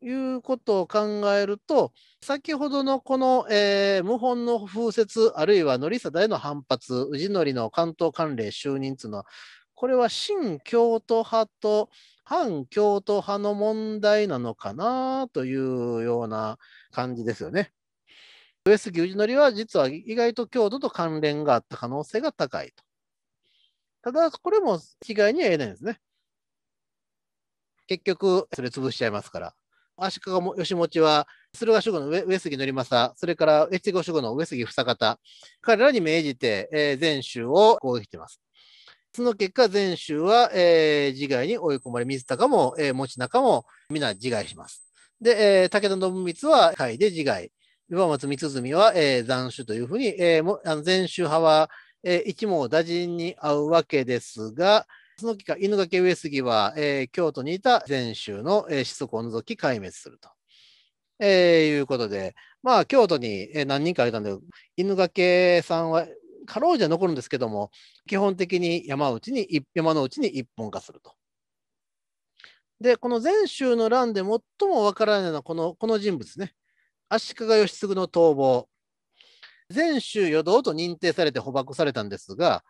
いうことを考えると、先ほどのこの、えー、謀反の風説、あるいはさ貞への反発、氏則の関東関連就任というのは、これは新京都派と反京都派の問題なのかなというような感じですよね。上杉の則は実は意外と京都と関連があった可能性が高いと。ただ、これも被害には得ないんですね。結局、それ潰しちゃいますから。足利義持は、駿河守護の上杉則政、それから越後守護の上杉房方、彼らに命じて、えー、全州を攻撃しています。その結果、全州は、えー、自害に追い込まれ、水高も、えー、持中も皆自害します。で、えー、武田信光は甲斐で自害、岩松光澄は、えー、斬首というふうに、えー、もあの全州派は、えー、一網打尽に遭うわけですが、その期間、犬掛上杉は、えー、京都にいた禅宗の、えー、子息を除き壊滅すると。えー、いうことで、まあ、京都に、えー、何人かいたんで、犬掛さんは、かろうじゃ残るんですけども、基本的に山内に、山のうちに一本化すると。で、この禅宗の乱で最もわからないのはこの、この人物ね。足利義継の逃亡。禅宗与道と認定されて捕獲されたんですが、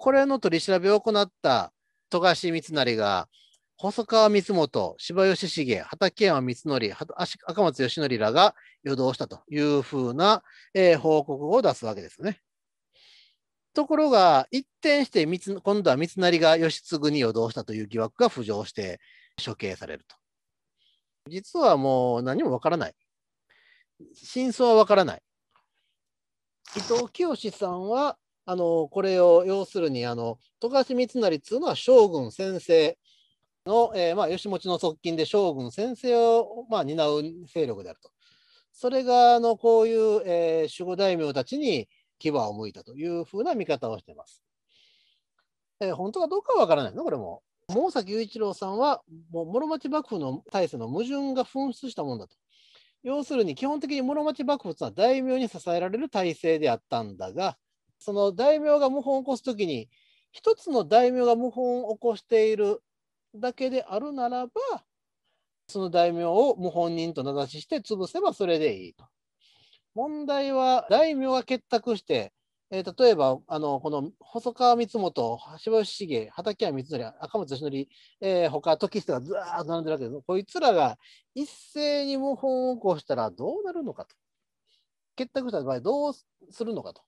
これの取り調べを行った富樫三成が、細川光元、柴義重、畠山光則、赤松義則らが誘導したというふうな、えー、報告を出すわけですね。ところが、一転して今度は三成が義継に誘導したという疑惑が浮上して処刑されると。実はもう何もわからない。真相はわからない。伊藤清さんはあのこれを要するにあの富樫三成っていうのは将軍先生の、えー、まあ、義持の側近で将軍先生を、まあ、担う勢力であると。それがあのこういう、えー、守護大名たちに牙を向いたというふうな見方をしています。えー、本当かどうかは分からないの、これも。毛崎雄一郎さんは、もう室町幕府の体制の矛盾が噴出したもんだと。要するに、基本的に室町幕府というのは大名に支えられる体制であったんだが、その大名が謀反を起こす時に一つの大名が謀反を起こしているだけであるならばその大名を謀反人と名指しして潰せばそれでいいと。問題は大名が結託して、えー、例えばあのこの細川光元橋吉重畠山光則赤松義則、えー、他時下がずらっと並んでるわけですこいつらが一斉に謀反を起こしたらどうなるのかと結託した場合どうするのかと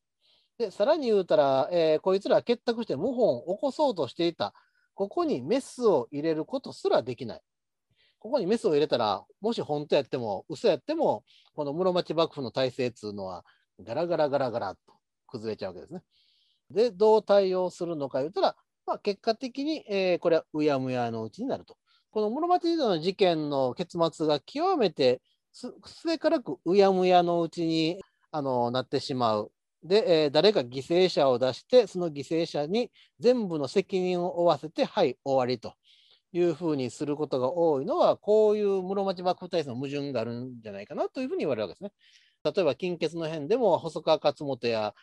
で、さらに言うたら、えー、こいつら結託して謀反を起こそうとしていた。ここにメスを入れることすらできない。ここにメスを入れたら、もし本当やっても、嘘やっても、この室町幕府の体制っていうのは、ガラガラガラガラと崩れちゃうわけですね。で、どう対応するのか言ったら、まあ、結果的に、えー、これはうやむやのうちになると。この室町時代の事件の結末が極めてす末からくうやむやのうちにあのなってしまうで、えー、誰か犠牲者を出して、その犠牲者に全部の責任を負わせて、はい、終わりというふうにすることが多いのは、こういう室町幕府体制の矛盾があるんじゃないかなというふうに言われるわけですね。例えば、金欠の変でも、細川勝元や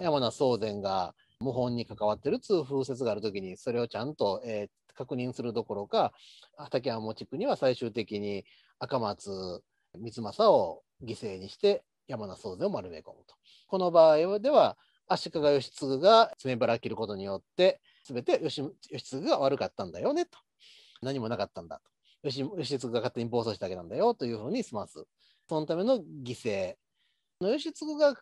山名宗禅が謀反に関わってるう風説があるときに、それをちゃんと、えー、確認するどころか、畠山地区には最終的に赤松光政を犠牲にして山名宗全を丸め込むと。この場合では足利義継が爪腹切ることによって全て義次が悪かったんだよねと何もなかったんだと義義が勝手に暴走しただけなんだよというふうに済ますそのための犠牲義継が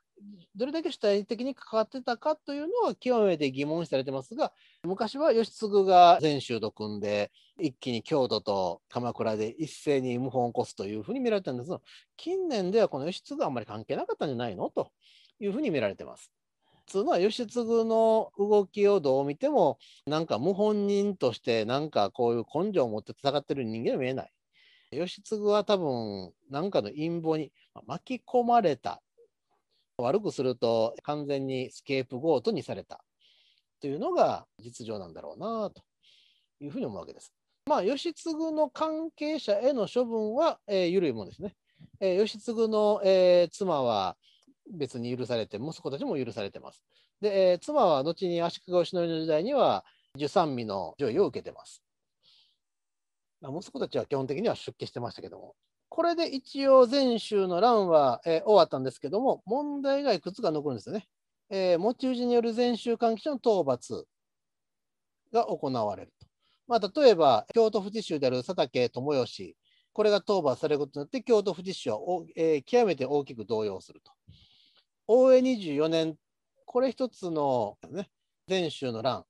どれだけ主体的に関わってたかというのは極めて疑問視されてますが昔は義継が禅宗と組んで一気に京都と鎌倉で一斉に謀反を起こすというふうに見られたんですが近年ではこの義継があんまり関係なかったんじゃないのというふうに見られてます。普通のは義継の動きをどう見てもなんか謀反人としてなんかこういう根性を持って戦ってる人間は見えない。義継は多分んかの陰謀に巻き込まれた。悪くすると完全にスケープゴートにされたというのが実情なんだろうなというふうに思うわけです。まあ、義継の関係者への処分は、えー、緩いものですね。えー、義継の、えー、妻は別に許されて、息子たちも許されてます。で、えー、妻は後に足利義教の時代には、十三味の上位を受けてます。息子たちは基本的には出家してましたけども、これで一応前週の乱は、えー、終わったんですけども、問題がいくつか残るんですよね。えー、持ち主による前週換気書の討伐が行われると。まあ、例えば、京都府知州である佐竹智義、これが討伐されることによって、京都府知州はお、えー、極めて大きく動揺すると。大江24年、これ一つの、ね、前週の乱、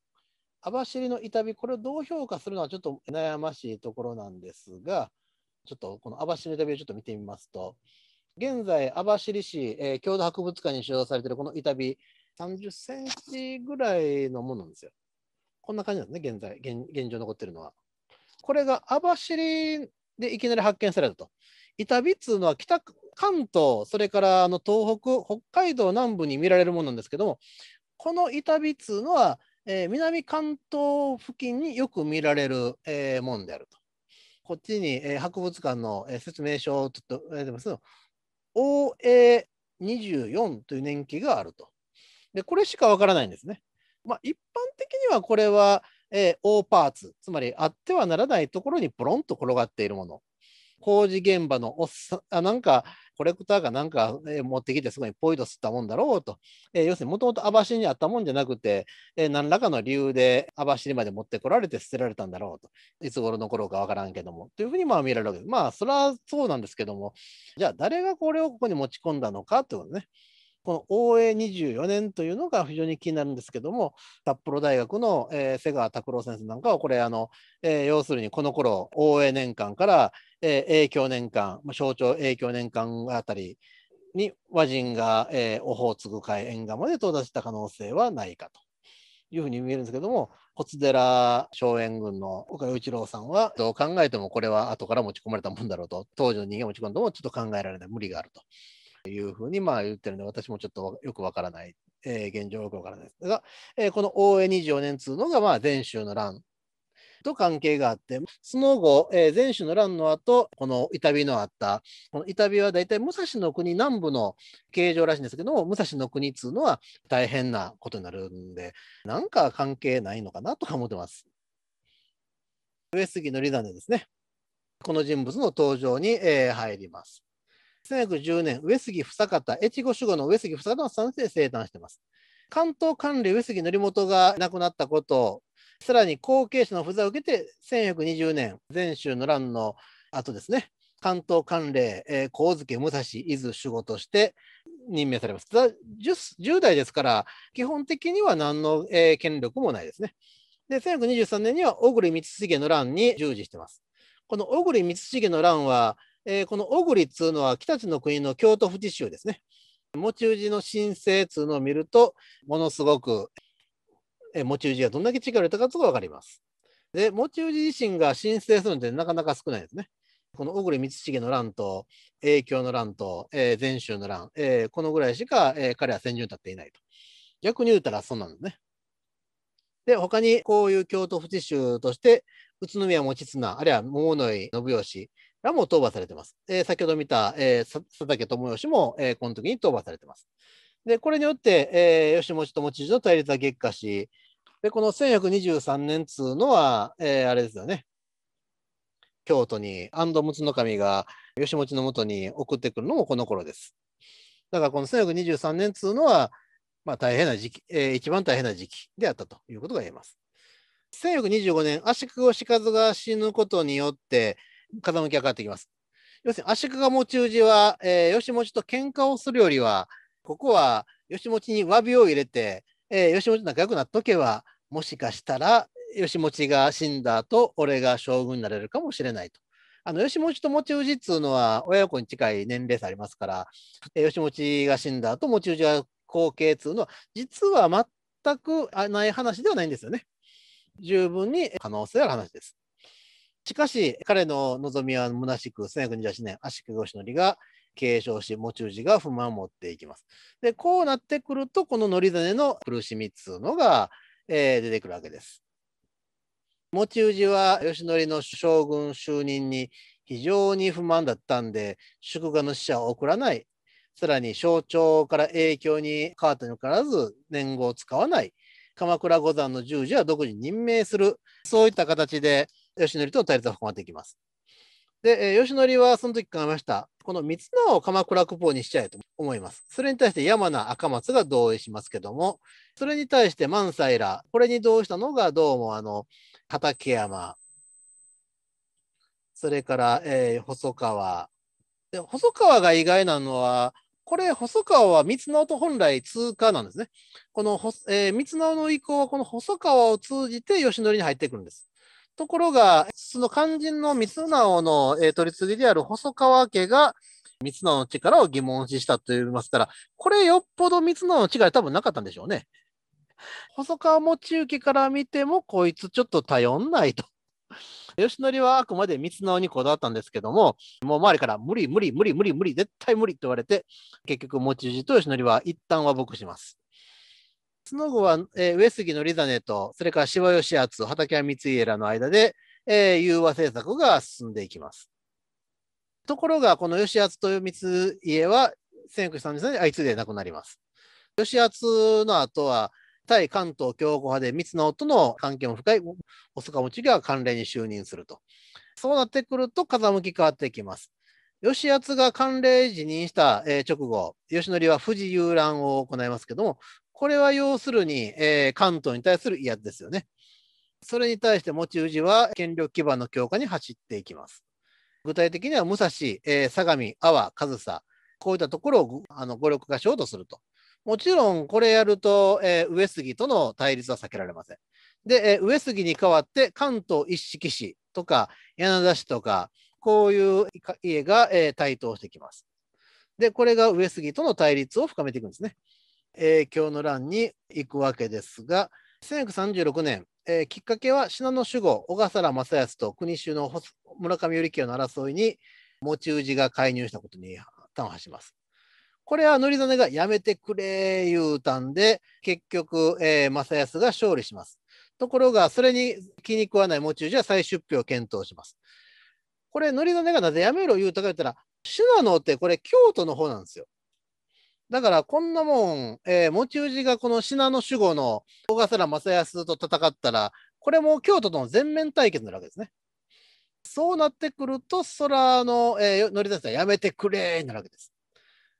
網走の痛み、これをどう評価するのはちょっと悩ましいところなんですが、ちょっとこの網走のイをちょっと見てみますと、現在、網走市、えー、郷土博物館に収蔵されているこの板ビ、30センチぐらいのものなんですよ。こんな感じなんですね、現在、現現状残ってるのは。これが網走でいきなり発見されたと。板ビっいうのは北関東、それからあの東北、北海道南部に見られるものなんですけども、この板ビっいうのは、えー、南関東付近によく見られる、えー、もんであると。こっちに、えー、博物館の、えー、説明書をちょっと出てますけど、OA24 という年季があると。で、これしかわからないんですね。まあ、一般的にはこれは、えー、O パーツ、つまりあってはならないところにポロンと転がっているもの。工事現場のおっさん、あなんか、コレクターがなんか持ってきてすごにポイと吸ったもんだろうと、えー、要するにもともと網走にあったもんじゃなくて、えー、何らかの理由で網走まで持ってこられて捨てられたんだろうといつ頃の頃かわからんけどもというふうにまあ見られるわけですまあそれはそうなんですけどもじゃあ誰がこれをここに持ち込んだのかということねこの応永24年というのが非常に気になるんですけども、札幌大学の、えー、瀬川拓郎先生なんかは、これあの、えー、要するにこの頃応永年間からえー、影響年間、まあ、象徴影響年間あたりに和人が、えー、オホーツク海沿岸まで到達した可能性はないかというふうに見えるんですけども骨寺荘園軍の岡井一郎さんはどう考えてもこれは後から持ち込まれたもんだろうと当時の人間持ち込んでもちょっと考えられない無理があるというふうにまあ言ってるので私もちょっとよくわからない、えー、現状よくわからないですが、えー、この大江24年通のがまあ前州の乱と関係があって、その後、えー、前種の乱の後、この痛みのあった、この痛みは大体武蔵の国南部の形状らしいんですけども、武蔵の国っつうのは大変なことになるんで、なんか関係ないのかなとか思ってます。上杉の離でですね。この人物の登場に、えー、入ります。1910年、上杉房方、越後守護の上杉房方の3世生誕してます。関東管理上杉則元が亡くなったことさらに後継者の不在を受けて、1120年、禅宗の乱の後ですね、関東関連、えー、神武蔵、伊豆、守護として任命されます。ただ10、10代ですから、基本的には何の、えー、権力もないですね。で、1123年には小栗光重の乱に従事してます。この小栗光重の乱は、えー、この小栗っつうのは北地の国の京都府知州ですね。持ち氏の申請っつうのを見ると、ものすごく持ち主がどんだけ力を入れたかというのが分かります。で、持ち主自身が申請するのってなかなか少ないですね。この小栗光重の乱と、影響の乱と、えー、禅宗の乱、えー、このぐらいしか、えー、彼は先住に立っていないと。逆に言うたらそうなんですね。で、他にこういう京都府知州として、宇都宮持綱、あるいは桃野井信義らも討伐されてます。えー、先ほど見た、えー、佐竹智義も、えー、この時に討伐されてます。で、これによって、えー、吉本と持ちの対立は激化し、で、この1123年っつうのは、えー、あれですよね。京都に安藤睦の神が義持のもとに送ってくるのもこの頃です。だからこの1123年っつうのは、まあ、大変な時期、えー、一番大変な時期であったということが言えます。1 1 2 5年、足利をしが死ぬことによって、風向きが変わってきます。要するに、足利が持ち氏は、えー、吉持と喧嘩をするよりは、ここは吉持に詫びを入れて、えー、吉持と仲良くなっとけば、もしかしたら義持が死んだ後俺が将軍になれるかもしれないと。あの義持と持ち氏っつうのは親子に近い年齢差ありますから義持が死んだ後持ち氏が後継っつうのは実は全くない話ではないんですよね。十分に可能性ある話です。しかし彼の望みは虚しく1928年足利義則が継承し持ち氏が不満を持っていきます。でこうなってくるとこの則実の苦しみっつうのがえー、出てくるわけです。持ち氏は義則の将軍就任に非常に不満だったんで、祝賀の使者を送らない、さらに象徴から影響に変わったにもかかわらず年号を使わない、鎌倉五山の十字は独自任命する、そういった形で義則と対立が深まっていきます。で、えー、吉則はその時考えました。この三つ名を鎌倉九宝にしちゃえと思います。それに対して山名赤松が同意しますけども、それに対して萬斎ら、これに同意したのがどうもあの、畠山、それから、えー、細川。で、細川が意外なのは、これ、細川は三名と本来通過なんですね。この、えー、三名の意向は、この細川を通じて吉典に入ってくるんです。ところが、その肝心の三直の、えー、取り次ぎである細川家が、三直の力を疑問視したと言いますから、これよっぽど三直の違い多分なかったんでしょうね。細川持行から見ても、こいつちょっと頼んないと。義則はあくまで三直にこだわったんですけども、もう周りから無理無理無理無理無理絶対無理って言われて、結局持ちと義則は一旦和睦します。その後は、えー、上杉のリザネと、それから柴吉厚、畠山光家らの間で、えー、融和政策が進んでいきます。ところが、この吉厚と光家は、1 9 3 3年に相次いで亡くなります。吉厚の後は、対関東強固派で三野との関係も深い細川持が関連に就任すると。そうなってくると風向き変わっていきます。吉厚が関連辞任した直後、吉則は富士遊覧を行いますけども、これは要するに、えー、関東に対する威圧ですよね。それに対して持ち氏は権力基盤の強化に走っていきます。具体的には武蔵、えー、相模、阿波、上総、こういったところをあの五力化しようとすると。もちろんこれやると、えー、上杉との対立は避けられません。で、えー、上杉に代わって関東一色市とか柳田市とか、こういう家が、えー、台頭してきます。で、これが上杉との対立を深めていくんですね。えー、の欄に行くわけですが、1936年、えー、きっかけは信濃守護、小笠原正康と国衆の村上頼清の争いに持ち氏が介入したことに端を発します。これは則真がやめてくれ言うたんで、結局、えー、正康が勝利します。ところが、それに気に食わない持ち氏は再出兵を検討します。これ、則真がなぜやめろ言うたか言ったら、信濃ってこれ京都の方なんですよ。だからこんなもん、えー、持ち氏がこの信濃守護の小笠原正康と戦ったら、これも京都との全面対決になるわけですね。そうなってくると、そらの、えー、乗り出たらやめてくれになるわけです。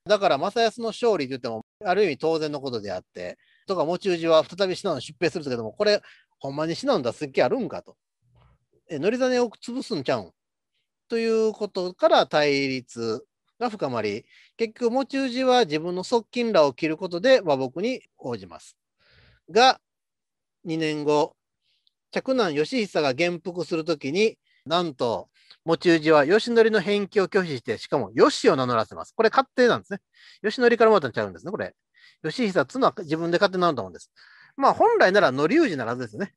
だから正康の勝利といっても、ある意味当然のことであって、とか持ち氏は再び信濃に出兵するんですけども、これ、ほんまに信濃だす気あるんかと。えー、乗り種を潰すんちゃうんということから対立が深まり、結局持ち主は自分の側近らを切ることで和睦に応じます。が、2年後、嫡男義久が元服するときに、なんと、持ち主は義則の返記を拒否して、しかも義を名乗らせます。これ勝手なんですね。義則からもらったんちゃうんですね、これ。義久つのは自分で勝手になると思うんです。まあ本来なら乗り氏ならずですね。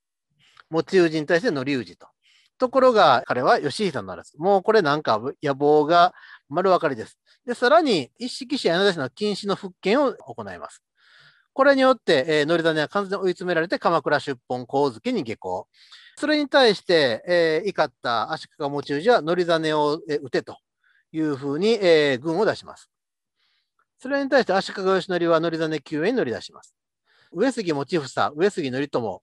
持ち氏に対して乗り氏と。ところが、彼は義久になるんです。もうこれなんか野望が丸分かりです。で、さらに、一式紙や穴田市の禁止の復権を行います。これによって、えー、乗種は完全に追い詰められて鎌倉出奔神月に下校。それに対して、えー、怒った足利持氏は乗種を、えを撃てというふうに、えー、軍を出します。それに対して足利義則は乗種救援に乗り出します。上杉持房、上杉頼朝、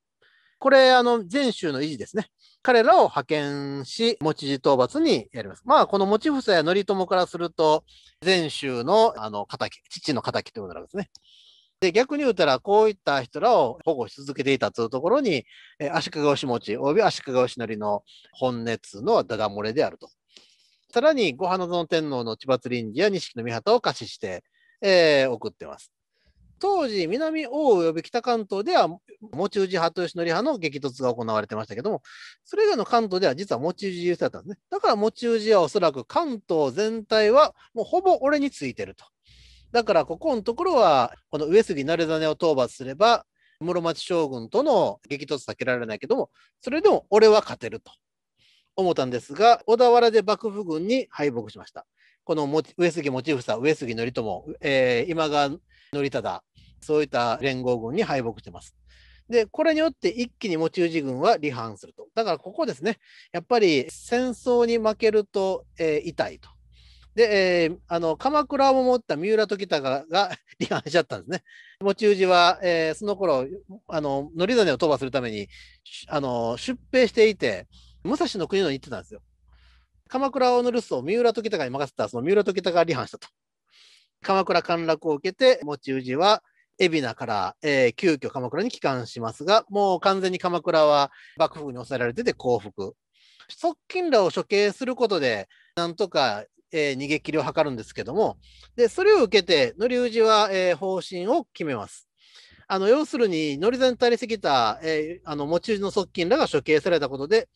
これ、あの、全州の維持ですね。彼らを派遣し、持ち討伐にやります。まあ、この持ち房や頼朝からすると、全州の、あの、仇、父の仇というのですね。で、逆に言うたら、こういった人らを保護し続けていたというところに、え足利義持及び足利義りの本熱のだだ漏れであると。さらに、ご花園天皇の千葉臨時や錦の御旗を貸しして、えー、送ってます。当時、南大及び北関東では、持ち氏派と吉則派の激突が行われてましたけども、それ以外の関東では実は持ち氏優勢だったんですね。だから持ち氏はおそらく関東全体はもうほぼ俺についてると。だからここのところは、この上杉成真を討伐すれば、室町将軍との激突避けられないけども、それでも俺は勝てると思ったんですが、小田原で幕府軍に敗北しました。この上杉持房、上杉頼朝、えー、今川乗忠、そういった連合軍に敗北してます。で、これによって一気に持ち氏軍は離反すると。だからここですね、やっぱり戦争に負けると、えー、痛いと。で、えー、あの鎌倉を持った三浦時高が 離反しちゃったんですね。持ち氏は、えー、その頃あのり種を飛ばするためにあの出兵していて、武蔵の国のに行ってたんですよ。鎌倉を乗る守を三浦時高に任せたその三浦時高が離反したと。鎌倉陥落を受けて、持ち氏は海老名から、えー、急遽鎌倉に帰還しますが、もう完全に鎌倉は幕府に抑えられてて降伏。側近らを処刑することで、なんとか、えー、逃げ切りを図るんですけども、で、それを受けて、り氏は、えー、方針を決めます。あの、要するに、則座に足りすぎた、えー、あの、持ち氏の側近らが処刑されたことで、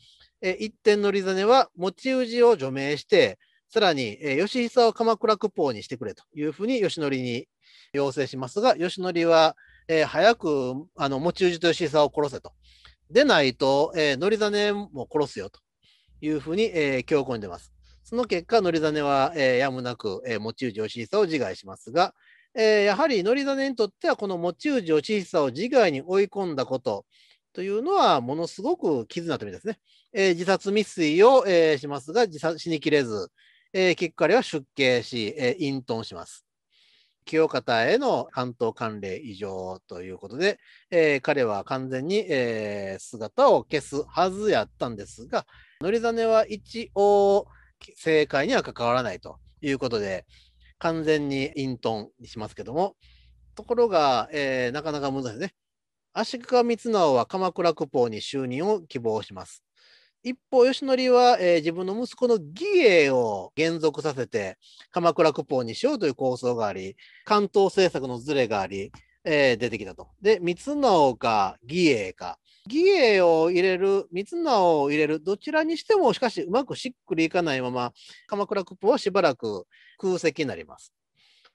えー、一点り実は持ち氏を除名して、さらに、えー、久を鎌倉区法にしてくれというふうに吉則に要請しますが、吉則は、えー、早くあの持ち氏と吉久を殺せと。でないと、えー、則真も殺すよというふうに、えー、強行に出ます。その結果、則真は、えー、やむなく、えー、持ち氏吉久を自害しますが、えー、やはり則真にとってはこの持ち氏吉久を自害に追い込んだことというのはものすごく絆という意味ですね。えー、自殺未遂を、えー、しますが自殺しにきれず、えー、結果では出家し、えー、隠遁します。清方への関東関連異常ということで、えー、彼は完全に、えー、姿を消すはずやったんですが、ざ真は一応正解には関わらないということで、完全に隠遁しますけども、ところが、えー、なかなか難しいね。足利光直は鎌倉九宝に就任を希望します。一方、義則は、えー、自分の息子の義英を減俗させて、鎌倉九法にしようという構想があり、関東政策のズレがあり、えー、出てきたと。で、三直か義英か。義英を入れる、三直を入れる、どちらにしても、しかしうまくしっくりいかないまま、鎌倉九法はしばらく空席になります。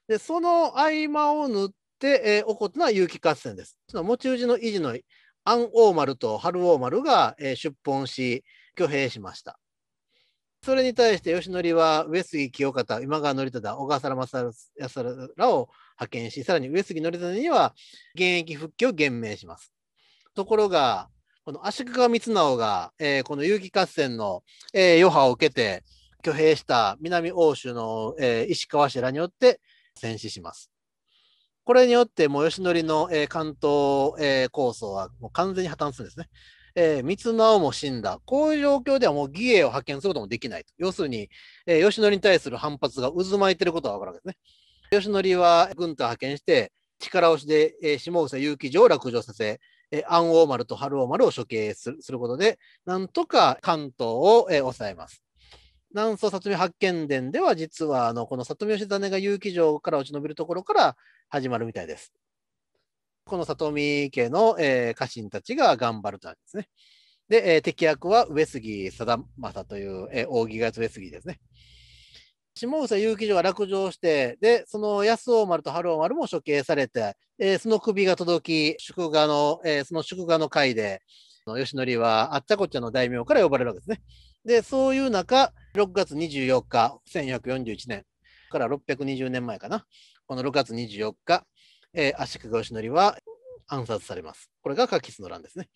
で、その合間を縫って、えー、起こったのは有機合戦です。その持ち氏の維持の安王丸と春王丸が、えー、出奔し、挙兵しました。それに対して吉則は上杉清方、今川範忠、小笠原正康らを派遣し、さらに上杉範忠には現役復帰を厳命します。ところが、この足利光直が、えー、この有機合戦の、えー、余波を受けて、挙兵した南欧州の、えー、石川氏らによって戦死します。これによって、もう義則の、えー、関東、えー、構想はもう完全に破綻するんですね。えー、三直も死んだ。こういう状況ではもう義英を派遣することもできないと。要するに、えー、吉則に対する反発が渦巻いていることがわかるわけですね。吉則は軍隊を派遣して、力押しで、えー、下総結城城を落城させ、えー、安王丸と春王丸を処刑することで、なんとか関東を、えー、抑えます。南宋里見八犬伝では実はあのこの里見義種が結城城から落ち延びるところから始まるみたいです。この里見家の、えー、家臣たちが頑張るとなんですね。で、えー、敵役は上杉貞政という、えー、扇ヶ上杉ですね。下総結城所が落城して、で、その安尾丸と春尾丸も処刑されて、えー、その首が届き、祝賀の、えー、その祝賀の会で、吉典はあっちゃこっちゃの大名から呼ばれるわけですね。で、そういう中、6月24日、1441年から620年前かな、この6月24日、えー、足利義則は暗殺されます。これがカキスの乱ですね。